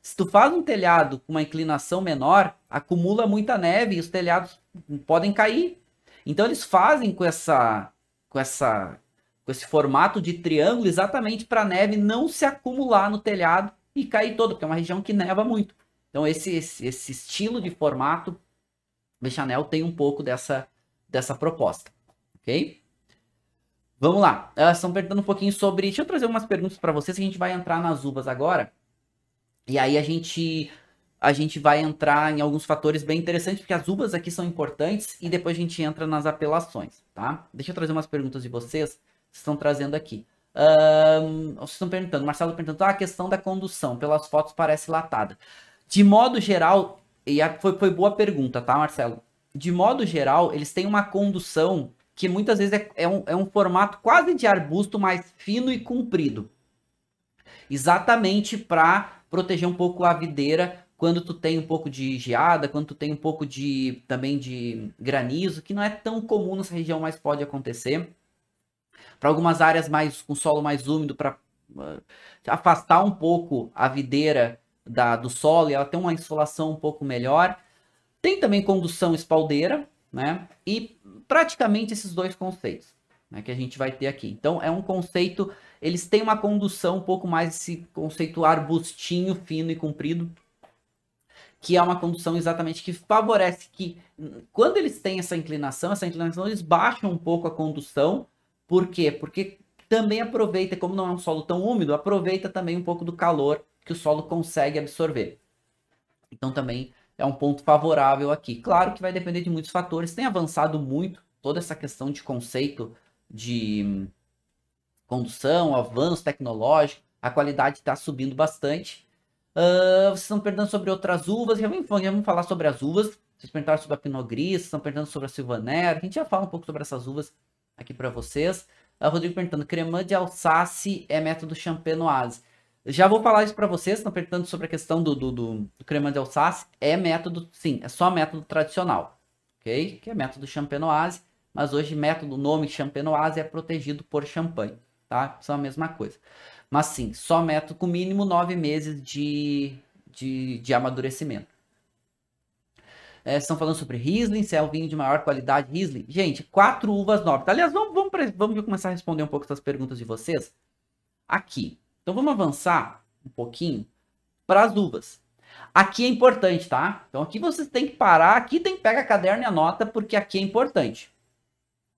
Se tu faz um telhado com uma inclinação menor, acumula muita neve e os telhados podem cair. Então eles fazem com essa com essa com esse formato de triângulo exatamente para a neve não se acumular no telhado e cair todo, porque é uma região que neva muito. Então esse esse, esse estilo de formato Bechanel tem um pouco dessa dessa proposta, OK? Vamos lá. Elas estão perguntando um pouquinho sobre. Deixa eu trazer umas perguntas para vocês. A gente vai entrar nas uvas agora. E aí a gente a gente vai entrar em alguns fatores bem interessantes, porque as uvas aqui são importantes e depois a gente entra nas apelações, tá? Deixa eu trazer umas perguntas de vocês que estão trazendo aqui. Um, vocês estão perguntando, Marcelo perguntando, ah, a questão da condução, pelas fotos parece latada. De modo geral, e foi, foi boa pergunta, tá, Marcelo? De modo geral, eles têm uma condução que muitas vezes é, é, um, é um formato quase de arbusto, mais fino e comprido. Exatamente para proteger um pouco a videira quando tu tem um pouco de geada, quando tu tem um pouco de também de granizo, que não é tão comum nessa região, mas pode acontecer. Para algumas áreas mais com solo mais úmido, para uh, ah, afastar um pouco a videira da, do solo e ela ter uma insolação um pouco melhor. Tem também condução espaldeira, né? E praticamente esses dois conceitos né, que a gente vai ter aqui. Então, é um conceito, eles têm uma condução um pouco mais esse conceito arbustinho, fino e comprido, que é uma condução exatamente que favorece que, quando eles têm essa inclinação, essa inclinação, eles baixam um pouco a condução. Por quê? Porque também aproveita, como não é um solo tão úmido, aproveita também um pouco do calor que o solo consegue absorver. Então também é um ponto favorável aqui. Claro que vai depender de muitos fatores, tem avançado muito toda essa questão de conceito de hum, condução, avanço tecnológico, a qualidade está subindo bastante. Uh, vocês estão perguntando sobre outras uvas, já vamos, já vamos falar sobre as uvas. Vocês perguntaram sobre a Pinot Gris, vocês estão perguntando sobre a Silvaner, a gente já fala um pouco sobre essas uvas aqui para vocês. Uh, Rodrigo perguntando, cremã de Alsace é método Champenoise. Já vou falar isso para vocês, estão perguntando sobre a questão do, do, do, do crema de Alsace. É método, sim, é só método tradicional, ok? Que é método champenoise, mas hoje método, nome champenoise é protegido por champanhe, tá? São a mesma coisa. Mas sim, só método com mínimo nove meses de, de, de amadurecimento. É, estão falando sobre Riesling, se é o vinho de maior qualidade Riesling. Gente, quatro uvas nobres. Aliás, vamos, vamos, vamos começar a responder um pouco essas perguntas de vocês. Aqui, então vamos avançar um pouquinho para as uvas. Aqui é importante, tá? Então aqui vocês têm que parar, aqui tem que pegar caderno e anota, porque aqui é importante.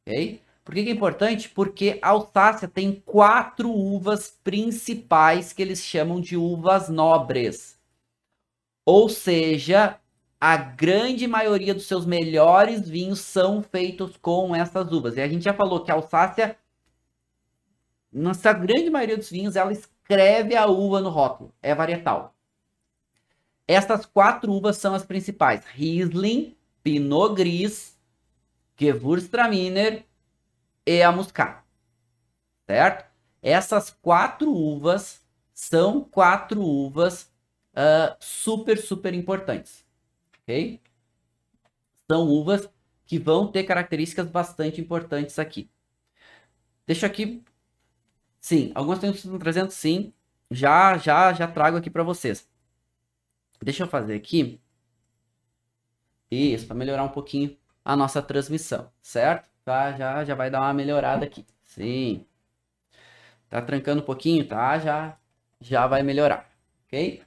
Ok? Por que, que é importante? Porque a Alsácia tem quatro uvas principais que eles chamam de uvas nobres. Ou seja, a grande maioria dos seus melhores vinhos são feitos com essas uvas. E a gente já falou que a Alsácia, na grande maioria dos vinhos, ela escreve a uva no rótulo. É varietal. Estas quatro uvas são as principais: Riesling, Pinot Gris, Gewürztraminer e a Muscat. Certo? Essas quatro uvas são quatro uvas uh, super, super importantes. Ok? São uvas que vão ter características bastante importantes aqui. Deixa aqui Sim, algumas perguntas estão trazendo, sim. Já, já, já trago aqui para vocês. Deixa eu fazer aqui. Isso, para melhorar um pouquinho a nossa transmissão, certo? Tá, já, já vai dar uma melhorada aqui. Sim. Tá trancando um pouquinho, tá? Já, já vai melhorar, ok?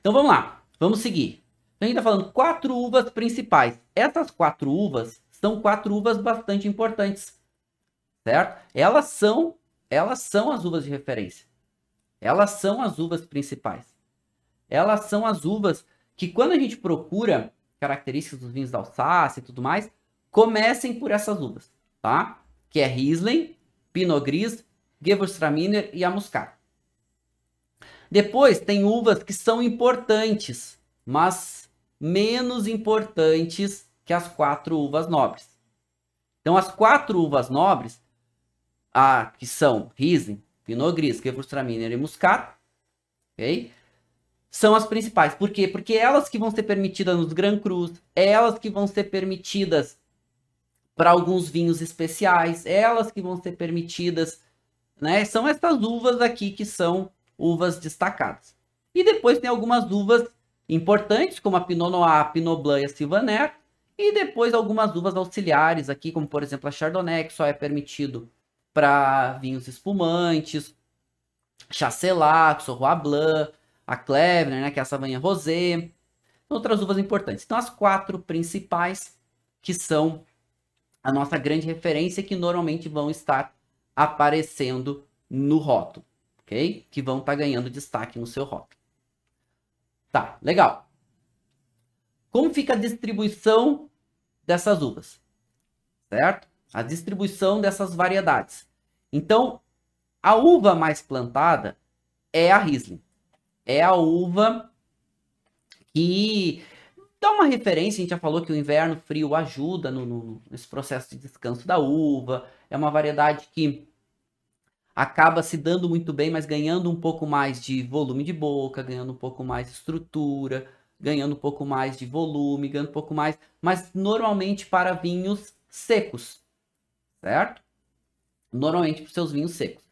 Então vamos lá, vamos seguir. Então a gente tá falando quatro uvas principais. Essas quatro uvas são quatro uvas bastante importantes certo? Elas são, elas são as uvas de referência. Elas são as uvas principais. Elas são as uvas que quando a gente procura características dos vinhos da Alsácia e tudo mais, comecem por essas uvas, tá? Que é Riesling, Pinot Gris, Gewürztraminer e a Muscat. Depois tem uvas que são importantes, mas menos importantes que as quatro uvas nobres. Então as quatro uvas nobres a, que são Riesling, Pinot Gris, Gewürztraminer e Muscat, ok? São as principais. Por quê? Porque é elas que vão ser permitidas nos Grand Crus, é elas que vão ser permitidas para alguns vinhos especiais, é elas que vão ser permitidas, né? São estas uvas aqui que são uvas destacadas. E depois tem algumas uvas importantes, como a Pinot Noir, a Pinot Blanc e a Sylvaner, e depois algumas uvas auxiliares aqui, como por exemplo a Chardonnay, que só é permitido para vinhos espumantes, Chasselas, Sorroa Blanc, a Klebner, né, que é a Savanha Rosé, outras uvas importantes. Então as quatro principais que são a nossa grande referência que normalmente vão estar aparecendo no rótulo, ok? Que vão estar tá ganhando destaque no seu rótulo. Tá, legal. Como fica a distribuição dessas uvas? Certo? a distribuição dessas variedades. Então, a uva mais plantada é a Riesling. É a uva que dá uma referência, a gente já falou que o inverno frio ajuda no, no, nesse processo de descanso da uva. É uma variedade que acaba se dando muito bem, mas ganhando um pouco mais de volume de boca, ganhando um pouco mais de estrutura, ganhando um pouco mais de volume, ganhando um pouco mais, mas normalmente para vinhos secos certo? Normalmente para os seus vinhos secos.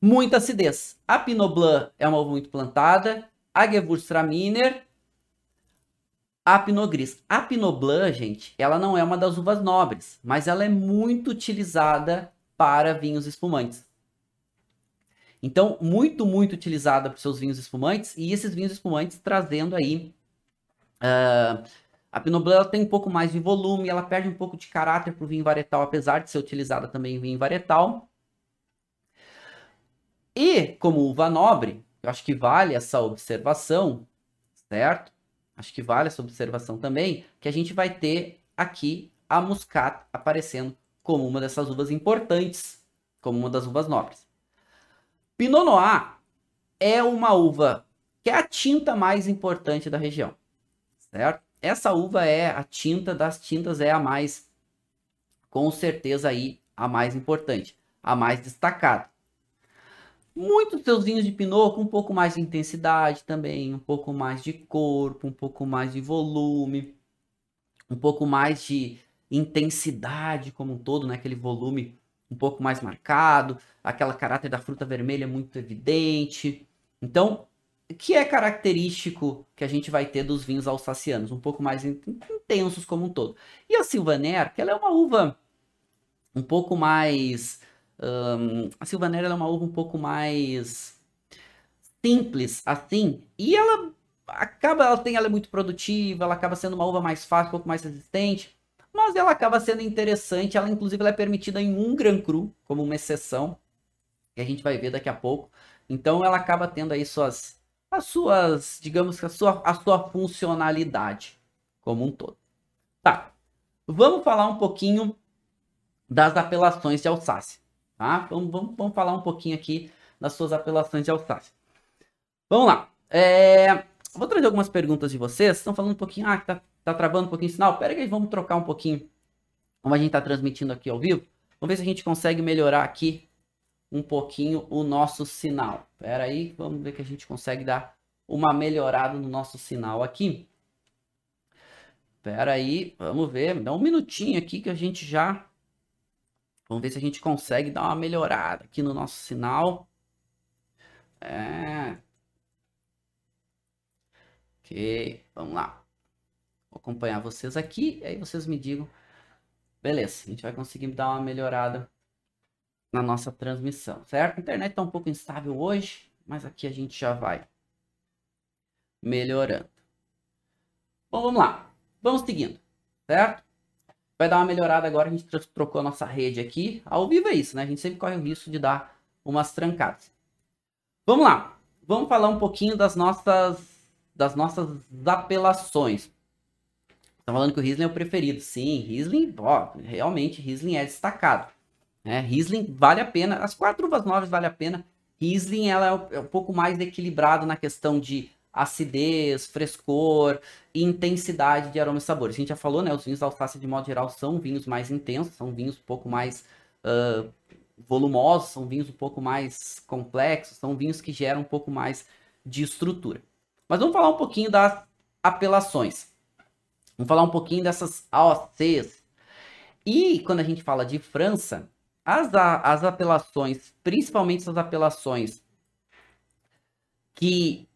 Muita acidez. A Pinot Blanc é uma uva muito plantada. A Gewürztraminer, a Pinot Gris. A Pinot Blanc, gente, ela não é uma das uvas nobres, mas ela é muito utilizada para vinhos espumantes. Então, muito, muito utilizada para seus vinhos espumantes, e esses vinhos espumantes trazendo aí uh, a Pinot Blanc ela tem um pouco mais de volume, ela perde um pouco de caráter para o vinho varietal, apesar de ser utilizada também em vinho varietal. E, como uva nobre, eu acho que vale essa observação, certo? Acho que vale essa observação também, que a gente vai ter aqui a Muscat aparecendo como uma dessas uvas importantes, como uma das uvas nobres. Pinot Noir é uma uva que é a tinta mais importante da região, certo? Essa uva é a tinta das tintas, é a mais, com certeza aí, a mais importante, a mais destacada. Muitos seus vinhos de Pinot com um pouco mais de intensidade também, um pouco mais de corpo, um pouco mais de volume, um pouco mais de intensidade como um todo, né? Aquele volume um pouco mais marcado, aquela caráter da fruta vermelha muito evidente. Então, que é característico que a gente vai ter dos vinhos alsacianos, um pouco mais intensos como um todo. E a Silvaner, que ela é uma uva um pouco mais. Um, a Silvaner é uma uva um pouco mais simples, assim, e ela acaba, ela tem, ela é muito produtiva, ela acaba sendo uma uva mais fácil, um pouco mais resistente, mas ela acaba sendo interessante, ela inclusive ela é permitida em um Gran Cru, como uma exceção, que a gente vai ver daqui a pouco. Então ela acaba tendo aí suas as suas, digamos que a sua, a sua funcionalidade como um todo. Tá. Vamos falar um pouquinho das apelações de Alsácia. Tá? Vamos, vamos, vamos falar um pouquinho aqui das suas apelações de Alsácia. Vamos lá. É, vou trazer algumas perguntas de vocês. Estão falando um pouquinho. Ah, tá, tá travando um pouquinho o sinal. Pera aí, vamos trocar um pouquinho. Como a gente está transmitindo aqui ao vivo. Vamos ver se a gente consegue melhorar aqui um pouquinho o nosso sinal. Pera aí, vamos ver que a gente consegue dar uma melhorada no nosso sinal aqui. Pera aí, vamos ver, dá um minutinho aqui que a gente já... Vamos ver se a gente consegue dar uma melhorada aqui no nosso sinal. É... Ok, vamos lá. Vou acompanhar vocês aqui, e aí vocês me digam. Beleza, a gente vai conseguir dar uma melhorada na nossa transmissão, certo? A internet está um pouco instável hoje, mas aqui a gente já vai melhorando. Bom, vamos lá. Vamos seguindo, certo? Vai dar uma melhorada agora, a gente trocou a nossa rede aqui. Ao vivo é isso, né? A gente sempre corre o risco de dar umas trancadas. Vamos lá. Vamos falar um pouquinho das nossas das nossas apelações. Estão tá falando que o Riesling é o preferido. Sim, Riesling, ó, realmente Riesling é destacado. Né? Riesling vale a pena, as quatro uvas novas vale a pena. Riesling ela é, é um pouco mais equilibrado na questão de acidez, frescor e intensidade de aroma e sabores. A gente já falou, né? Os vinhos da Alsácia, de modo geral, são vinhos mais intensos, são vinhos um pouco mais uh, volumosos, são vinhos um pouco mais complexos, são vinhos que geram um pouco mais de estrutura. Mas vamos falar um pouquinho das apelações. Vamos falar um pouquinho dessas AOCs. E quando a gente fala de França, as, as apelações, principalmente as apelações que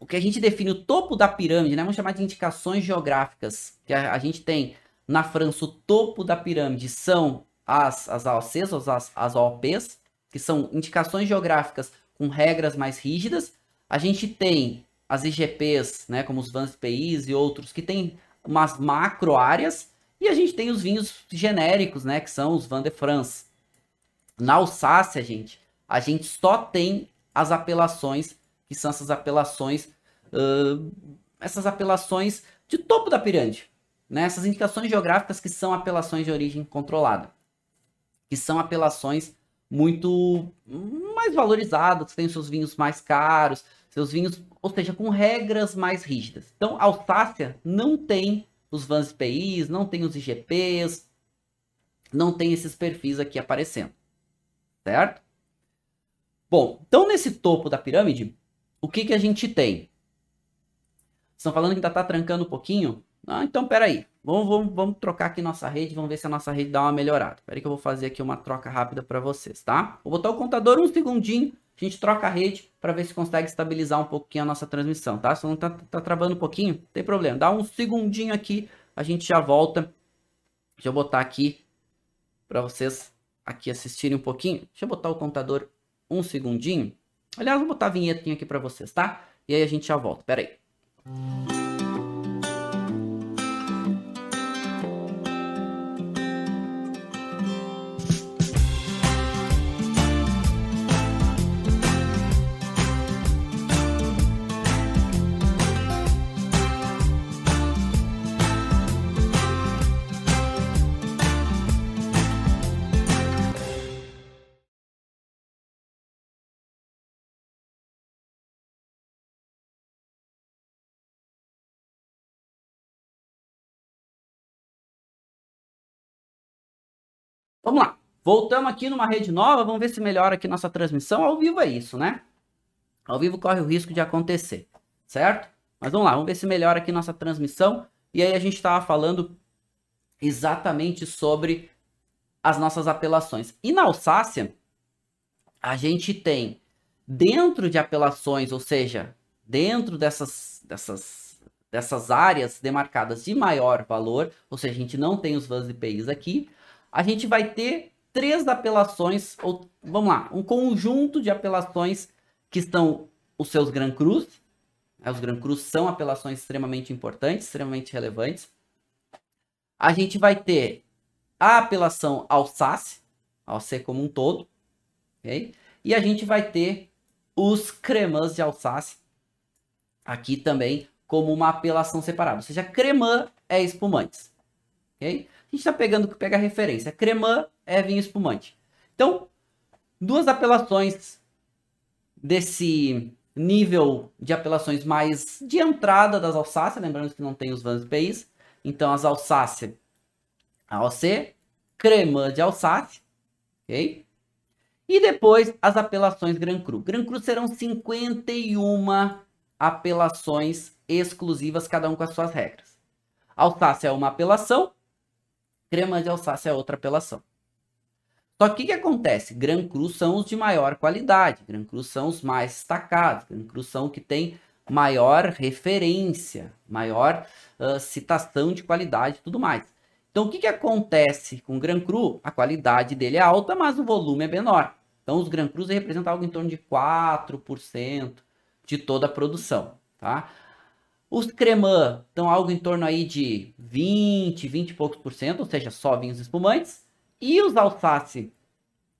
o que a gente define o topo da pirâmide, né? Vamos chamar de indicações geográficas, que a, a gente tem na França, o topo da pirâmide são as, as AOCs, as, as OPs, que são indicações geográficas com regras mais rígidas. A gente tem as IGPs, né, como os Vans PIs e outros, que têm umas macro áreas, e a gente tem os vinhos genéricos, né? Que são os Van de France. Na Alsácia, gente, a gente só tem as apelações, que são essas apelações, uh, essas apelações de topo da pirâmide. Né? Essas indicações geográficas que são apelações de origem controlada. Que são apelações muito mais valorizadas, que têm seus vinhos mais caros, seus vinhos, ou seja, com regras mais rígidas. Então, a Alsácia não tem os vans PIs, não tem os IGPs, não tem esses perfis aqui aparecendo, certo? Bom, então nesse topo da pirâmide, o que, que a gente tem? Estão falando que ainda está tá trancando um pouquinho? Ah, então peraí, vamos, vamos, vamos trocar aqui nossa rede, vamos ver se a nossa rede dá uma melhorada. Peraí que eu vou fazer aqui uma troca rápida para vocês, tá? Vou botar o contador um segundinho a gente troca a rede para ver se consegue estabilizar um pouquinho a nossa transmissão, tá? Se não tá, tá travando um pouquinho, não tem problema. Dá um segundinho aqui, a gente já volta. Deixa eu botar aqui para vocês aqui assistirem um pouquinho. Deixa eu botar o contador um segundinho. Aliás, vou botar a vinhetinha aqui para vocês, tá? E aí a gente já volta. Pera aí. Vamos lá. Voltamos aqui numa rede nova, vamos ver se melhora aqui nossa transmissão. Ao vivo é isso, né? Ao vivo corre o risco de acontecer, certo? Mas vamos lá, vamos ver se melhora aqui nossa transmissão. E aí a gente estava falando exatamente sobre as nossas apelações. E na Alsácia, a gente tem dentro de apelações, ou seja, dentro dessas, dessas, dessas áreas demarcadas de maior valor, ou seja, a gente não tem os vans IPIs aqui, a gente vai ter três apelações, ou vamos lá, um conjunto de apelações que estão os seus Gran Cruz. Né? Os Gran Cruz são apelações extremamente importantes, extremamente relevantes. A gente vai ter a apelação Alsace, Alsace como um todo, okay? e a gente vai ter os Cremãs de Alsace, aqui também como uma apelação separada. Ou seja, Cremã é espumantes. Okay? A gente está pegando o que pega referência. Cremã é vinho espumante. Então, duas apelações desse nível de apelações mais de entrada das Alsácia, lembrando que não tem os vans de país. Então, as Alsácia, AOC, Cremã de Alsácia, ok? E depois as apelações Gran Cru. Gran Cru serão 51 apelações exclusivas, cada um com as suas regras. Alsácia é uma apelação, Crema de Alsácia é outra apelação. Só que o que acontece? Gran Cru são os de maior qualidade, Gran Cru são os mais destacados, Gran Cru são os que têm maior referência, maior uh, citação de qualidade e tudo mais. Então, o que, que acontece com o Gran Cru? A qualidade dele é alta, mas o volume é menor. Então, os Gran cru representam algo em torno de 4% de toda a produção. Tá? Os cremã estão algo em torno aí de 20, 20 e poucos por cento, ou seja, só vinhos espumantes. E os Alsace,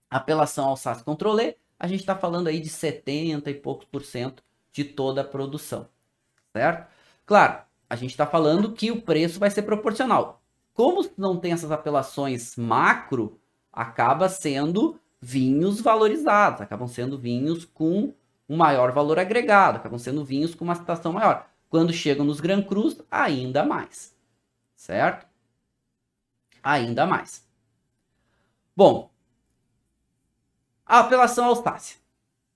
apelação Alsace Controlé, a gente está falando aí de 70 e poucos por cento de toda a produção, certo? Claro, a gente está falando que o preço vai ser proporcional. Como não tem essas apelações macro, acaba sendo vinhos valorizados, acabam sendo vinhos com um maior valor agregado, acabam sendo vinhos com uma citação maior. Quando chegam nos Gran Cruz, ainda mais. Certo? Ainda mais. Bom, a apelação à Alsácia.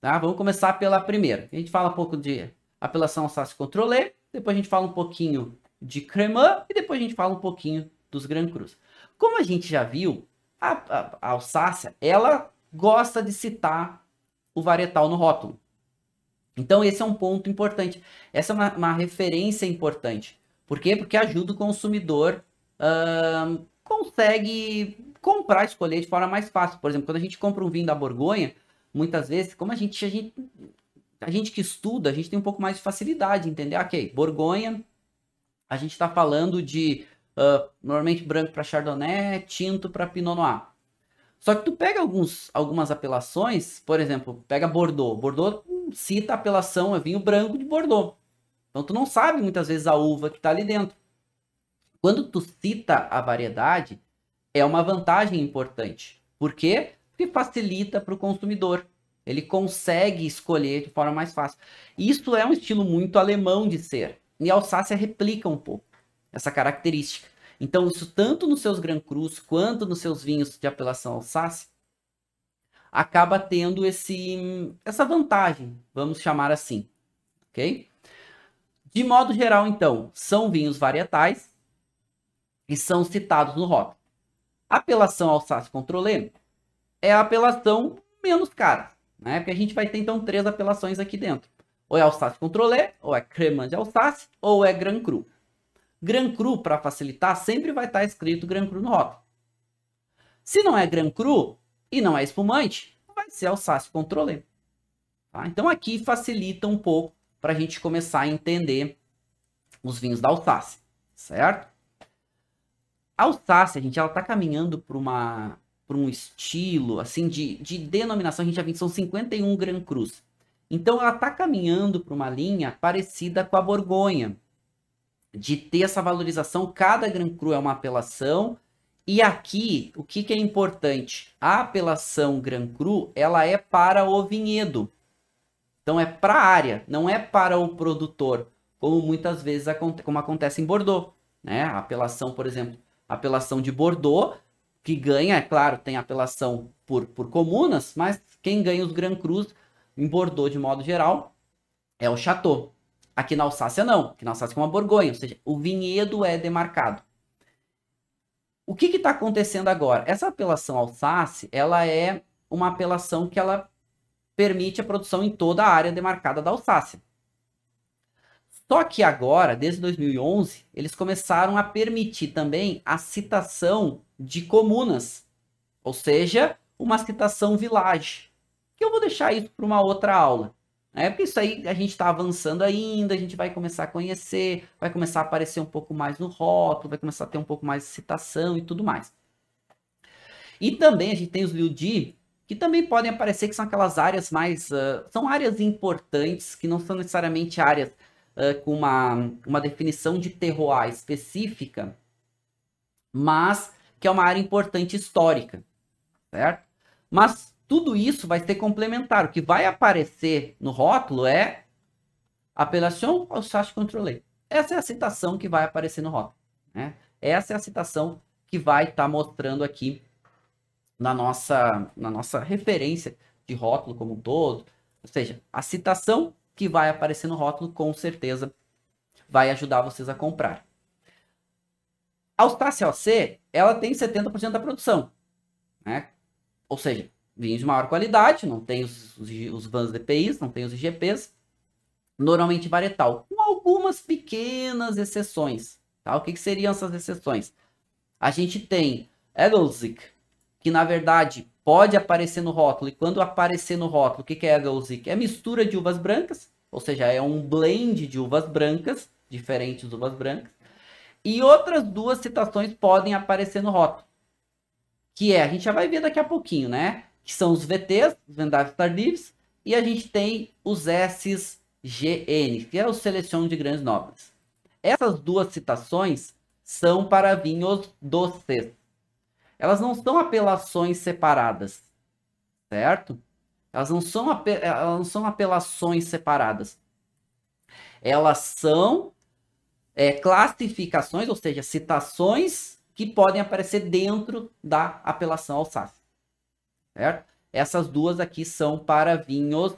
Tá? Vamos começar pela primeira. A gente fala um pouco de apelação Alsácia Controlé, depois a gente fala um pouquinho de Cremã e depois a gente fala um pouquinho dos Gran Cruz. Como a gente já viu, a, a, a Alsácia, ela gosta de citar o varietal no rótulo. Então, esse é um ponto importante. Essa é uma, uma referência importante. Por quê? Porque ajuda o consumidor uh, consegue comprar, escolher de forma mais fácil. Por exemplo, quando a gente compra um vinho da Borgonha, muitas vezes, como a gente, a gente, a gente que estuda, a gente tem um pouco mais de facilidade, entender? Ok, Borgonha, a gente está falando de uh, normalmente branco para Chardonnay, tinto para Pinot Noir. Só que tu pega alguns, algumas apelações, por exemplo, pega Bordeaux. Bordeaux cita a apelação, é vinho branco de Bordeaux. Então tu não sabe muitas vezes a uva que está ali dentro. Quando tu cita a variedade, é uma vantagem importante. Por quê? Porque facilita para o consumidor. Ele consegue escolher de forma mais fácil. Isso é um estilo muito alemão de ser. E a Alsácia replica um pouco essa característica. Então, isso tanto nos seus Grand Cruz quanto nos seus vinhos de apelação Alsácia acaba tendo esse, essa vantagem, vamos chamar assim, ok? De modo geral, então, são vinhos varietais e são citados no rótulo. Apelação Alsace Controlê é a apelação menos cara, né? Porque a gente vai ter, então, três apelações aqui dentro. Ou é Alsace Controlê, ou é Cremant de Alsace, ou é Gran Cru. Gran Cru, para facilitar, sempre vai estar escrito Gran Cru no rótulo. Se não é Gran Cru, e não é espumante, vai ser Alsácia Controle. Tá? Então aqui facilita um pouco para a gente começar a entender os vinhos da Alsácia, certo? A Alsácia, gente, ela está caminhando para uma por um estilo assim de, de denominação, a gente já viu são 51 Gran Cruz. Então ela está caminhando para uma linha parecida com a Borgonha, de ter essa valorização, cada Gran Cru é uma apelação e aqui, o que, que é importante? A apelação Gran Cru, ela é para o vinhedo. Então é para a área, não é para o produtor, como muitas vezes como acontece em Bordeaux, né? A apelação, por exemplo, apelação de Bordeaux, que ganha, é claro, tem apelação por, por comunas, mas quem ganha os Gran Cruz em Bordeaux de modo geral é o Chateau. Aqui na Alsácia não, aqui na Alsácia é uma Borgonha, ou seja, o vinhedo é demarcado. O que está acontecendo agora? Essa apelação ao ela é uma apelação que ela permite a produção em toda a área demarcada da Alsácia. Só que agora, desde 2011, eles começaram a permitir também a citação de comunas, ou seja, uma citação village, que eu vou deixar isso para uma outra aula. É porque isso aí a gente está avançando ainda, a gente vai começar a conhecer, vai começar a aparecer um pouco mais no rótulo, vai começar a ter um pouco mais de citação e tudo mais. E também a gente tem os Di, que também podem aparecer, que são aquelas áreas mais. Uh, são áreas importantes, que não são necessariamente áreas uh, com uma, uma definição de terroir específica, mas que é uma área importante histórica, certo? Mas tudo isso vai ser complementar. O que vai aparecer no rótulo é apelação ao SASH controle. Essa é a citação que vai aparecer no rótulo. Né? Essa é a citação que vai estar tá mostrando aqui na nossa, na nossa referência de rótulo como um todo. Ou seja, a citação que vai aparecer no rótulo com certeza vai ajudar vocês a comprar. A Austácia OC, ela tem 70% da produção. Né? Ou seja, vinhos de maior qualidade, não tem os, os, os vans DPIs, não tem os IGPs, normalmente varietal, com algumas pequenas exceções. Tá? O que, que seriam essas exceções? A gente tem Egelsick, que na verdade pode aparecer no rótulo, e quando aparecer no rótulo, o que, que é Egelsick? É mistura de uvas brancas, ou seja, é um blend de uvas brancas, diferentes uvas brancas, e outras duas citações podem aparecer no rótulo. Que é, a gente já vai ver daqui a pouquinho, né? que são os VTs, os vendáveis tardives, e a gente tem os SGN, que é o Seleção de Grandes Nobres. Essas duas citações são para vinhos doces. Elas não são apelações separadas, certo? Elas não são, elas não são apelações separadas. Elas são é, classificações, ou seja, citações que podem aparecer dentro da apelação ao SAS certo? Essas duas aqui são para vinhos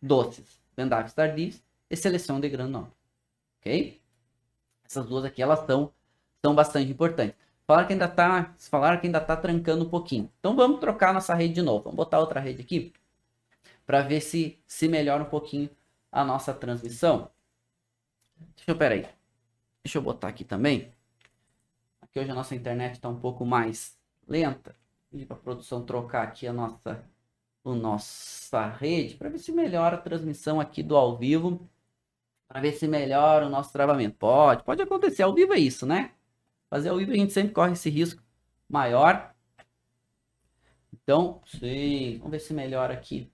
doces, vendáveis tardios e seleção de grão ok? Essas duas aqui, elas são, são bastante importantes. Falaram que ainda tá, falaram que ainda tá trancando um pouquinho. Então vamos trocar nossa rede de novo. Vamos botar outra rede aqui para ver se se melhora um pouquinho a nossa transmissão. Deixa eu, peraí. Deixa eu botar aqui também. Aqui hoje a nossa internet está um pouco mais lenta pedir para a produção trocar aqui a nossa, a nossa rede para ver se melhora a transmissão aqui do ao vivo, para ver se melhora o nosso travamento. Pode, pode acontecer. Ao vivo é isso, né? Fazer ao vivo a gente sempre corre esse risco maior. Então, sim, vamos ver se melhora aqui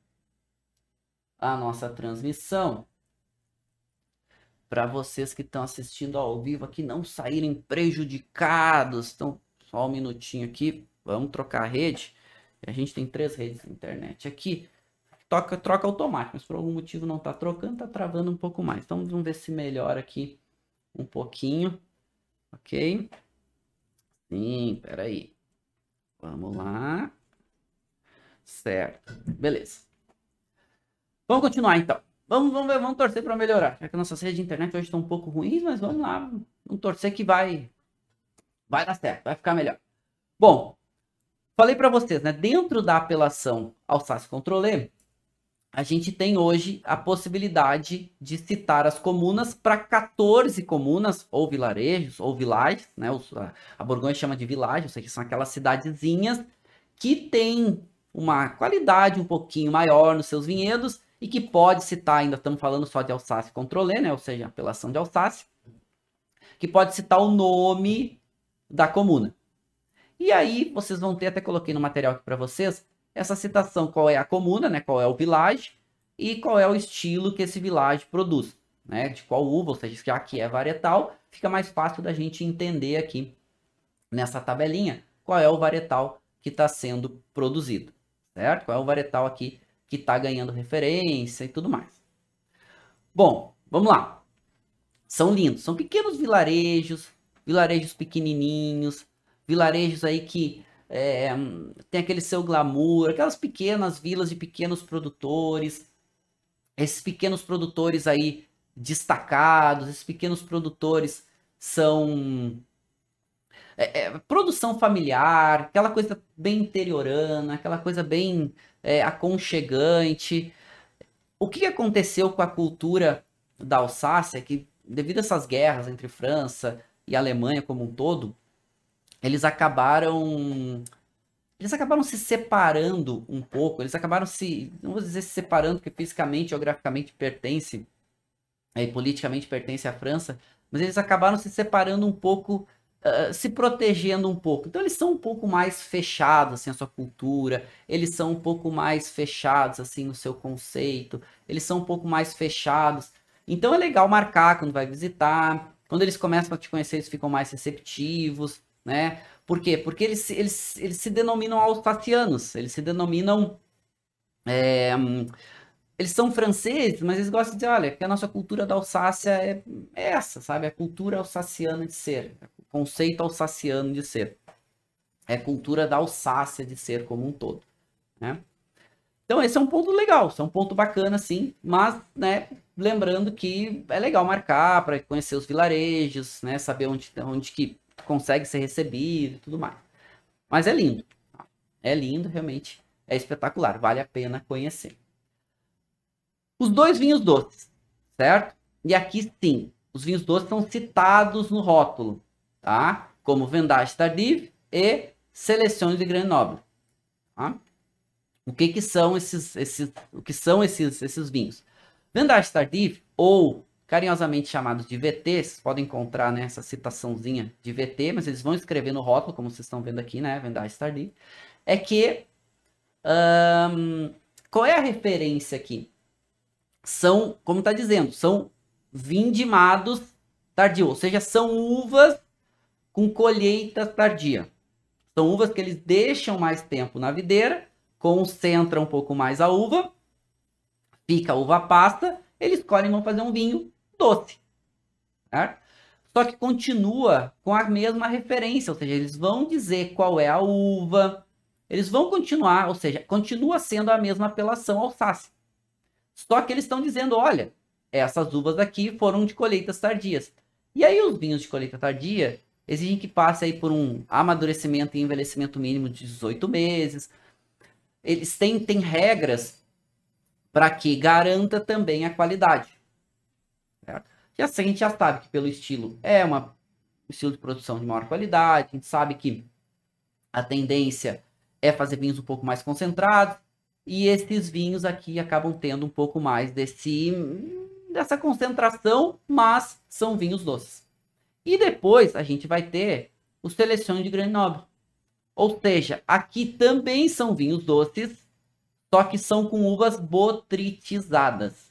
a nossa transmissão. Para vocês que estão assistindo ao vivo aqui não saírem prejudicados. Então, só um minutinho aqui. Vamos trocar a rede. A gente tem três redes de internet aqui. Toca, troca automático, mas por algum motivo não está trocando, está travando um pouco mais. Então vamos ver se melhora aqui um pouquinho. Ok? Sim, peraí. Vamos lá. Certo. Beleza. Vamos continuar então. Vamos, vamos, ver, vamos torcer para melhorar. Já que nossas redes de internet hoje estão um pouco ruins, mas vamos lá. Vamos torcer que vai. Vai dar certo, vai ficar melhor. Bom, Falei para vocês, né? Dentro da apelação ao SASS-Controlê, a gente tem hoje a possibilidade de citar as comunas para 14 comunas, ou vilarejos, ou vilagens, né? A Borgonha chama de vilagem, ou seja, são aquelas cidadezinhas que têm uma qualidade um pouquinho maior nos seus vinhedos e que pode citar, ainda estamos falando só de Alsácia Controlê, né? Ou seja, apelação de Alsácia, que pode citar o nome da comuna. E aí vocês vão ter, até coloquei no material aqui para vocês, essa citação, qual é a comuna, né? qual é o village e qual é o estilo que esse village produz, né? de qual uva, ou seja, já que é varietal, fica mais fácil da gente entender aqui nessa tabelinha qual é o varietal que está sendo produzido, certo? Qual é o varietal aqui que está ganhando referência e tudo mais. Bom, vamos lá. São lindos, são pequenos vilarejos, vilarejos pequenininhos, vilarejos aí que é, tem aquele seu glamour, aquelas pequenas vilas de pequenos produtores, esses pequenos produtores aí destacados, esses pequenos produtores são é, é, produção familiar, aquela coisa bem interiorana, aquela coisa bem é, aconchegante. O que aconteceu com a cultura da Alsácia, é que devido a essas guerras entre França e Alemanha como um todo, eles acabaram eles acabaram se separando um pouco, eles acabaram se, não vou dizer se separando, porque fisicamente, geograficamente pertence, e é, politicamente pertence à França, mas eles acabaram se separando um pouco, uh, se protegendo um pouco. Então eles são um pouco mais fechados, assim, a sua cultura, eles são um pouco mais fechados, assim, no seu conceito, eles são um pouco mais fechados. Então é legal marcar quando vai visitar, quando eles começam a te conhecer, eles ficam mais receptivos, né? Por quê? Porque eles, eles, eles se denominam alsacianos, eles se denominam. É, eles são franceses, mas eles gostam de dizer, olha, que a nossa cultura da Alsácia é, é essa, sabe? A cultura alsaciana de ser, o conceito alsaciano de ser. É a cultura da Alsácia de ser como um todo, né? Então esse é um ponto legal, esse é um ponto bacana, sim, mas, né, lembrando que é legal marcar para conhecer os vilarejos, né, saber onde, onde que consegue ser recebido e tudo mais. Mas é lindo. É lindo, realmente. É espetacular. Vale a pena conhecer. Os dois vinhos doces, certo? E aqui sim, os vinhos doces são citados no rótulo, tá? Como Vendage Tardive e Seleções de Grenoble. Tá? O que que são esses, esses, o que são esses, esses vinhos? Vendage Tardive ou carinhosamente chamados de VTs, podem encontrar né, citaçãozinha de VT, mas eles vão escrever no rótulo, como vocês estão vendo aqui, né, Vendage Stardy, é que, um, qual é a referência aqui? São, como está dizendo, são vindimados tardios, ou seja, são uvas com colheita tardia. São uvas que eles deixam mais tempo na videira, concentram um pouco mais a uva, fica a uva pasta, eles colhem e vão fazer um vinho doce. Certo? Só que continua com a mesma referência, ou seja, eles vão dizer qual é a uva, eles vão continuar, ou seja, continua sendo a mesma apelação ao Só que eles estão dizendo, olha, essas uvas aqui foram de colheitas tardias. E aí os vinhos de colheita tardia exigem que passe aí por um amadurecimento e envelhecimento mínimo de 18 meses. Eles têm, têm regras para que garanta também a qualidade. E é assim a gente já sabe que pelo estilo é uma, um estilo de produção de maior qualidade, a gente sabe que a tendência é fazer vinhos um pouco mais concentrados, e esses vinhos aqui acabam tendo um pouco mais desse dessa concentração, mas são vinhos doces. E depois a gente vai ter o seleção de Grenoble. Ou seja, aqui também são vinhos doces, só que são com uvas botritizadas.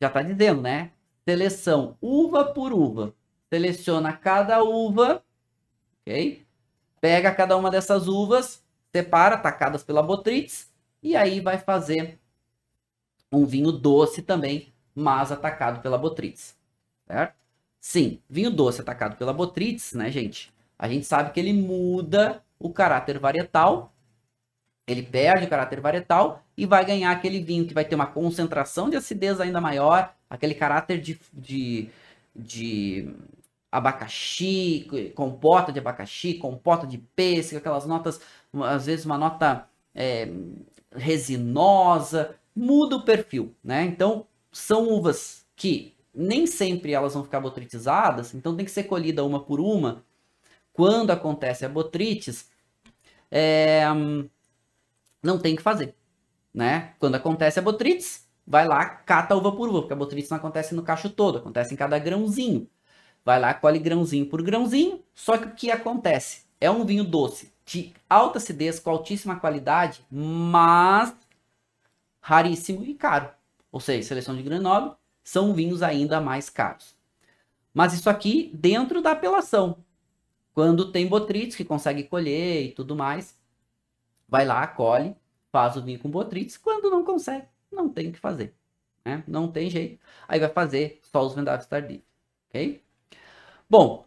Já está dizendo, né? Seleção uva por uva. Seleciona cada uva, ok? Pega cada uma dessas uvas, separa, tacadas pela Botrytis, e aí vai fazer um vinho doce também, mas atacado pela Botrytis, certo? Sim, vinho doce atacado pela Botrytis, né, gente? A gente sabe que ele muda o caráter varietal ele perde o caráter varietal e vai ganhar aquele vinho que vai ter uma concentração de acidez ainda maior, aquele caráter de, de, de abacaxi, compota de abacaxi, compota de pêssego, aquelas notas, às vezes uma nota é, resinosa, muda o perfil, né? Então, são uvas que nem sempre elas vão ficar botritizadas, então tem que ser colhida uma por uma. Quando acontece a botrites, é, não tem o que fazer. Né? Quando acontece a botrites, vai lá, cata uva por uva, porque a botrites não acontece no cacho todo, acontece em cada grãozinho. Vai lá, colhe grãozinho por grãozinho, só que o que acontece? É um vinho doce, de alta acidez, com altíssima qualidade, mas raríssimo e caro. Ou seja, seleção de Grenoble são vinhos ainda mais caros. Mas isso aqui dentro da apelação. Quando tem botrites que consegue colher e tudo mais, vai lá, acolhe, faz o vinho com botrites. Quando não consegue, não tem o que fazer. Né? Não tem jeito. Aí vai fazer só os vendáveis tardios. Ok? Bom,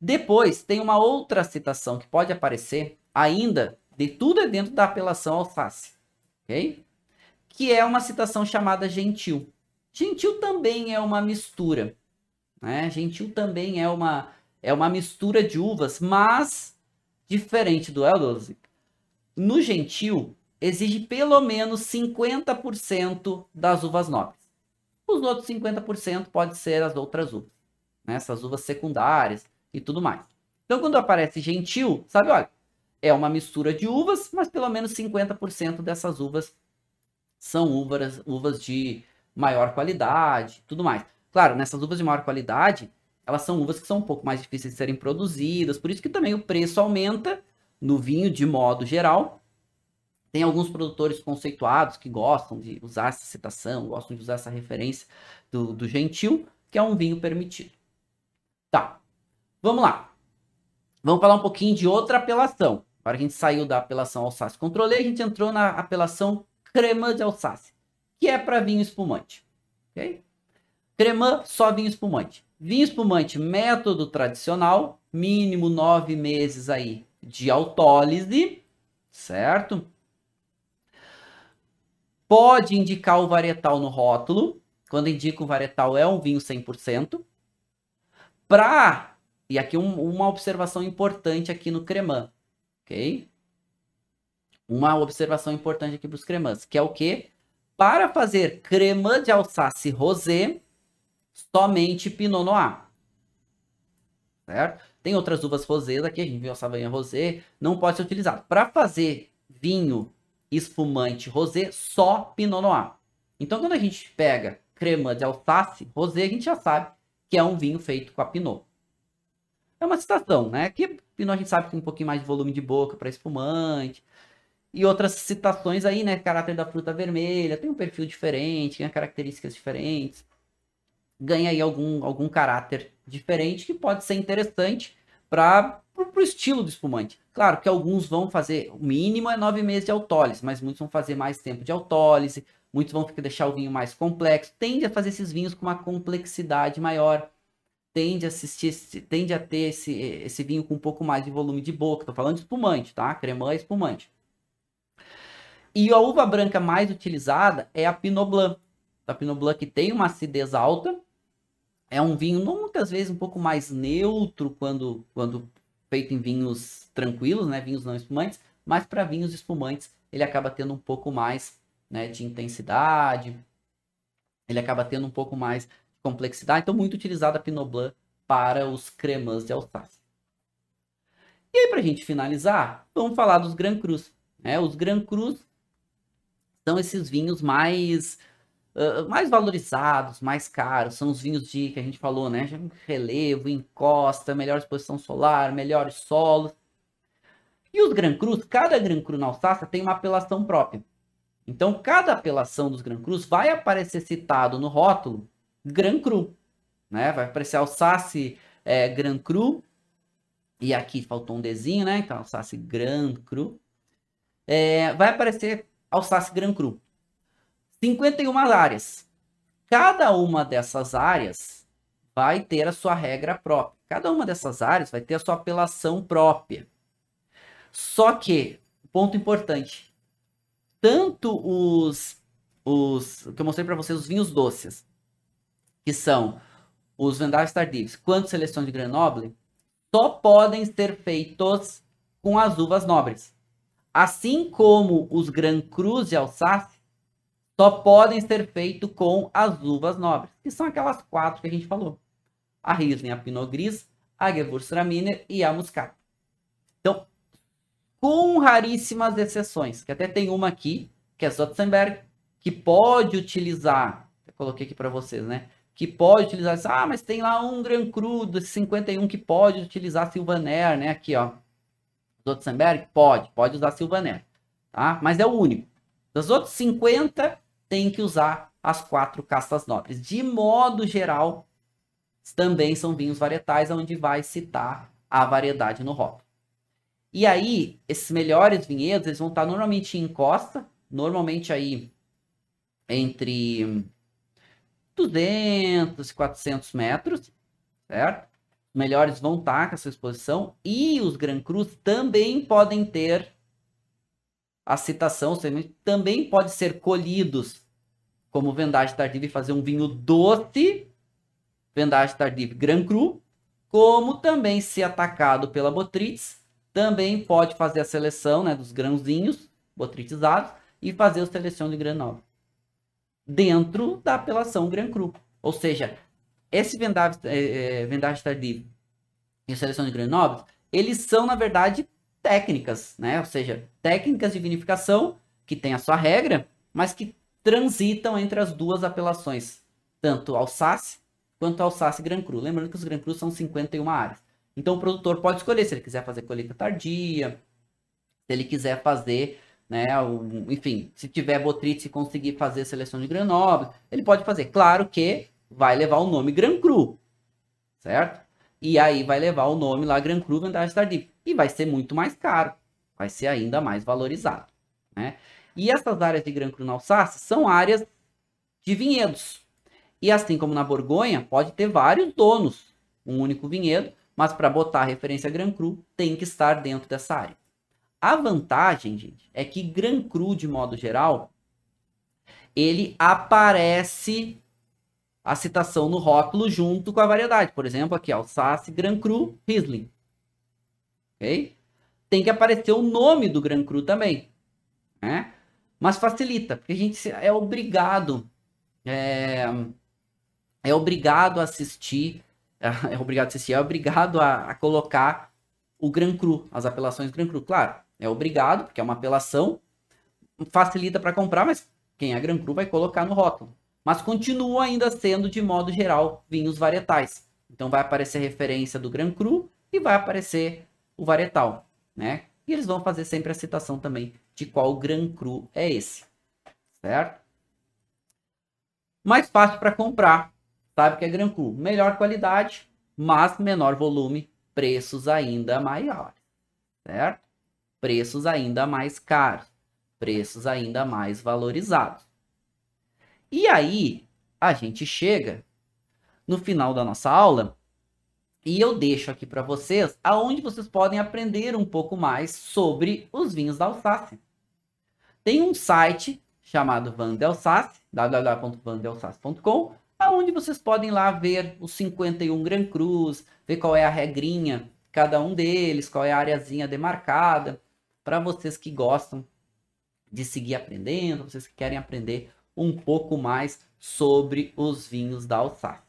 depois tem uma outra citação que pode aparecer ainda de tudo é dentro da apelação Alsácia. Ok? Que é uma citação chamada gentil. Gentil também é uma mistura. Né? Gentil também é uma, é uma mistura de uvas, mas diferente do Eldozic, no gentil, exige pelo menos 50% das uvas nobres. Os outros 50% pode ser as outras uvas, né? essas uvas secundárias e tudo mais. Então, quando aparece gentil, sabe, olha, é uma mistura de uvas, mas pelo menos 50% dessas uvas são uvas, uvas de maior qualidade, tudo mais. Claro, nessas uvas de maior qualidade, elas são uvas que são um pouco mais difíceis de serem produzidas, por isso que também o preço aumenta no vinho de modo geral. Tem alguns produtores conceituados que gostam de usar essa citação, gostam de usar essa referência do, do gentil, que é um vinho permitido. Tá, vamos lá. Vamos falar um pouquinho de outra apelação. Agora a gente saiu da apelação Alsace Controle, a gente entrou na apelação Crema de Alsácia, que é para vinho espumante. Ok? Crema, só vinho espumante. Vinho espumante, método tradicional, mínimo nove meses aí de autólise, certo? Pode indicar o varietal no rótulo, quando indica o varietal é um vinho 100%. Para, e aqui um, uma observação importante aqui no cremã, ok? Uma observação importante aqui para os cremãs, que é o que? Para fazer cremã de Alsácia rosé, somente Pinot Noir. Certo? Tem outras uvas rosés aqui, a gente viu a Savanha Rosé, não pode ser utilizado. Para fazer vinho espumante rosé, só Pinot Noir. Então, quando a gente pega crema de Alsace, rosé, a gente já sabe que é um vinho feito com a Pinot. É uma citação, né? Que Pinot a gente sabe que tem um pouquinho mais de volume de boca para espumante. E outras citações aí, né? Caráter da fruta vermelha, tem um perfil diferente, tem características diferentes. Ganha aí algum, algum caráter diferente que pode ser interessante para o estilo do espumante. Claro que alguns vão fazer, o mínimo é nove meses de autólise, mas muitos vão fazer mais tempo de autólise, muitos vão deixar o vinho mais complexo, tende a fazer esses vinhos com uma complexidade maior, tende a, assistir, tende a ter esse, esse vinho com um pouco mais de volume de boca, estou falando de espumante, tá? Cremã é espumante. E a uva branca mais utilizada é a Pinot Blanc. A Pinot Blanc que tem uma acidez alta, é um vinho muitas vezes um pouco mais neutro quando, quando feito em vinhos tranquilos, né, vinhos não espumantes, mas para vinhos espumantes ele acaba tendo um pouco mais né, de intensidade, ele acaba tendo um pouco mais de complexidade, então muito utilizado a Pinot Blanc para os cremãs de Alsácia. E aí, para a gente finalizar, vamos falar dos Grand Crus. Né? Os Grand Crus são esses vinhos mais ah, mais valorizados, mais caros, são os vinhos de que a gente falou, né? Relevo, encosta, melhor exposição solar, melhores solos. E os Gran Cruz, cada Gran Cru na Alsácia tem uma apelação própria. Então, cada apelação dos Gran Cruz vai aparecer citado no rótulo Gran Cru. Né? Vai aparecer Alsácia é, Gran Cru. E aqui faltou um desenho, né? Então, Alsácia Gran Cru. É, vai aparecer Alsácia Gran Cru. 51 áreas. Cada uma dessas áreas vai ter a sua regra própria. Cada uma dessas áreas vai ter a sua apelação própria. Só que, ponto importante, tanto os, os que eu mostrei para vocês, os vinhos doces, que são os vendáveis tardios, quanto seleção de Grenoble, só podem ser feitos com as uvas nobres. Assim como os Grand Cruz de Alsácia, só podem ser feitos com as uvas nobres, que são aquelas quatro que a gente falou. A Riesling, a Pinot Gris, a Gewürztraminer e a Muscat. Então, com raríssimas exceções, que até tem uma aqui, que é Sotzenberg, que pode utilizar, eu coloquei aqui para vocês, né? Que pode utilizar, ah, mas tem lá um Gran Cru dos 51 que pode utilizar Silvaner, né? Aqui, ó. Sotzenberg? pode, pode usar Silvaner, tá? Mas é o único. Das outras 50, tem que usar as quatro castas nobres. De modo geral, também são vinhos varietais, onde vai citar a variedade no rótulo. E aí, esses melhores vinhedos, eles vão estar normalmente em costa, normalmente aí entre 200 e 400 metros, certo? melhores vão estar com essa exposição e os Gran Cruz também podem ter a citação, os também pode ser colhidos como vendagem tardiva e fazer um vinho doce, vendagem tardiva Grand Cru, como também ser atacado pela botrites, também pode fazer a seleção né, dos grãozinhos botritizados e fazer a seleção de Grand Nobre dentro da apelação Grand Cru. Ou seja, esse eh, eh, vendagem, é, vendagem tardiva e seleção de Grand Nobre, eles são, na verdade, técnicas, né? Ou seja, técnicas de vinificação que tem a sua regra, mas que transitam entre as duas apelações, tanto Alsace quanto Alsace Gran Cru. Lembrando que os Gran Cru são 51 áreas. Então o produtor pode escolher se ele quiser fazer colheita tardia, se ele quiser fazer, né, um, enfim, se tiver botrite e conseguir fazer seleção de grenoble, ele pode fazer. Claro que vai levar o nome Gran Cru, certo? E aí vai levar o nome lá Gran Cru Vantagem Tardia e vai ser muito mais caro, vai ser ainda mais valorizado. Né? E essas áreas de Gran Cru na Alsácia são áreas de vinhedos. E assim como na Borgonha, pode ter vários donos, um único vinhedo, mas para botar a referência Gran Cru, tem que estar dentro dessa área. A vantagem, gente, é que Gran Cru, de modo geral, ele aparece a citação no rótulo junto com a variedade. Por exemplo, aqui, Alsace Gran Cru Riesling. Tem que aparecer o nome do Gran Cru também, né? Mas facilita, porque a gente é obrigado, é, é obrigado a assistir, é, obrigado a assistir, é obrigado a, a colocar o Gran Cru, as apelações do Gran Cru. Claro, é obrigado, porque é uma apelação, facilita para comprar, mas quem é Gran Cru vai colocar no rótulo. Mas continua ainda sendo, de modo geral, vinhos varietais. Então vai aparecer referência do Gran Cru e vai aparecer o varietal, né? E eles vão fazer sempre a citação também de qual Gran Cru é esse, certo? Mais fácil para comprar, sabe que é Gran Cru, melhor qualidade, mas menor volume, preços ainda maiores, certo? Preços ainda mais caros, preços ainda mais valorizados. E aí a gente chega no final da nossa aula e eu deixo aqui para vocês aonde vocês podem aprender um pouco mais sobre os vinhos da Alsácia. Tem um site chamado Van Delsace, www.vandelsace.com, aonde vocês podem lá ver os 51 Gran Cruz, ver qual é a regrinha cada um deles, qual é a areazinha demarcada, para vocês que gostam de seguir aprendendo, vocês que querem aprender um pouco mais sobre os vinhos da Alsácia.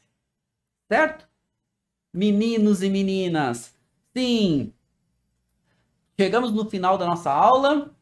Certo? meninos e meninas. Sim! Chegamos no final da nossa aula.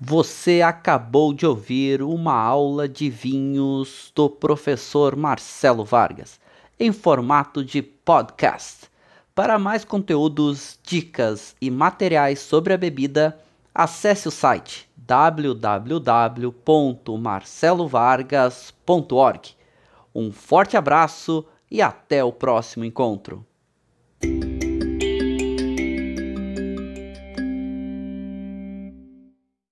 Você acabou de ouvir uma aula de vinhos do professor Marcelo Vargas, em formato de podcast. Para mais conteúdos, dicas e materiais sobre a bebida, acesse o site www.marcelovargas.org. Um forte abraço e até o próximo encontro.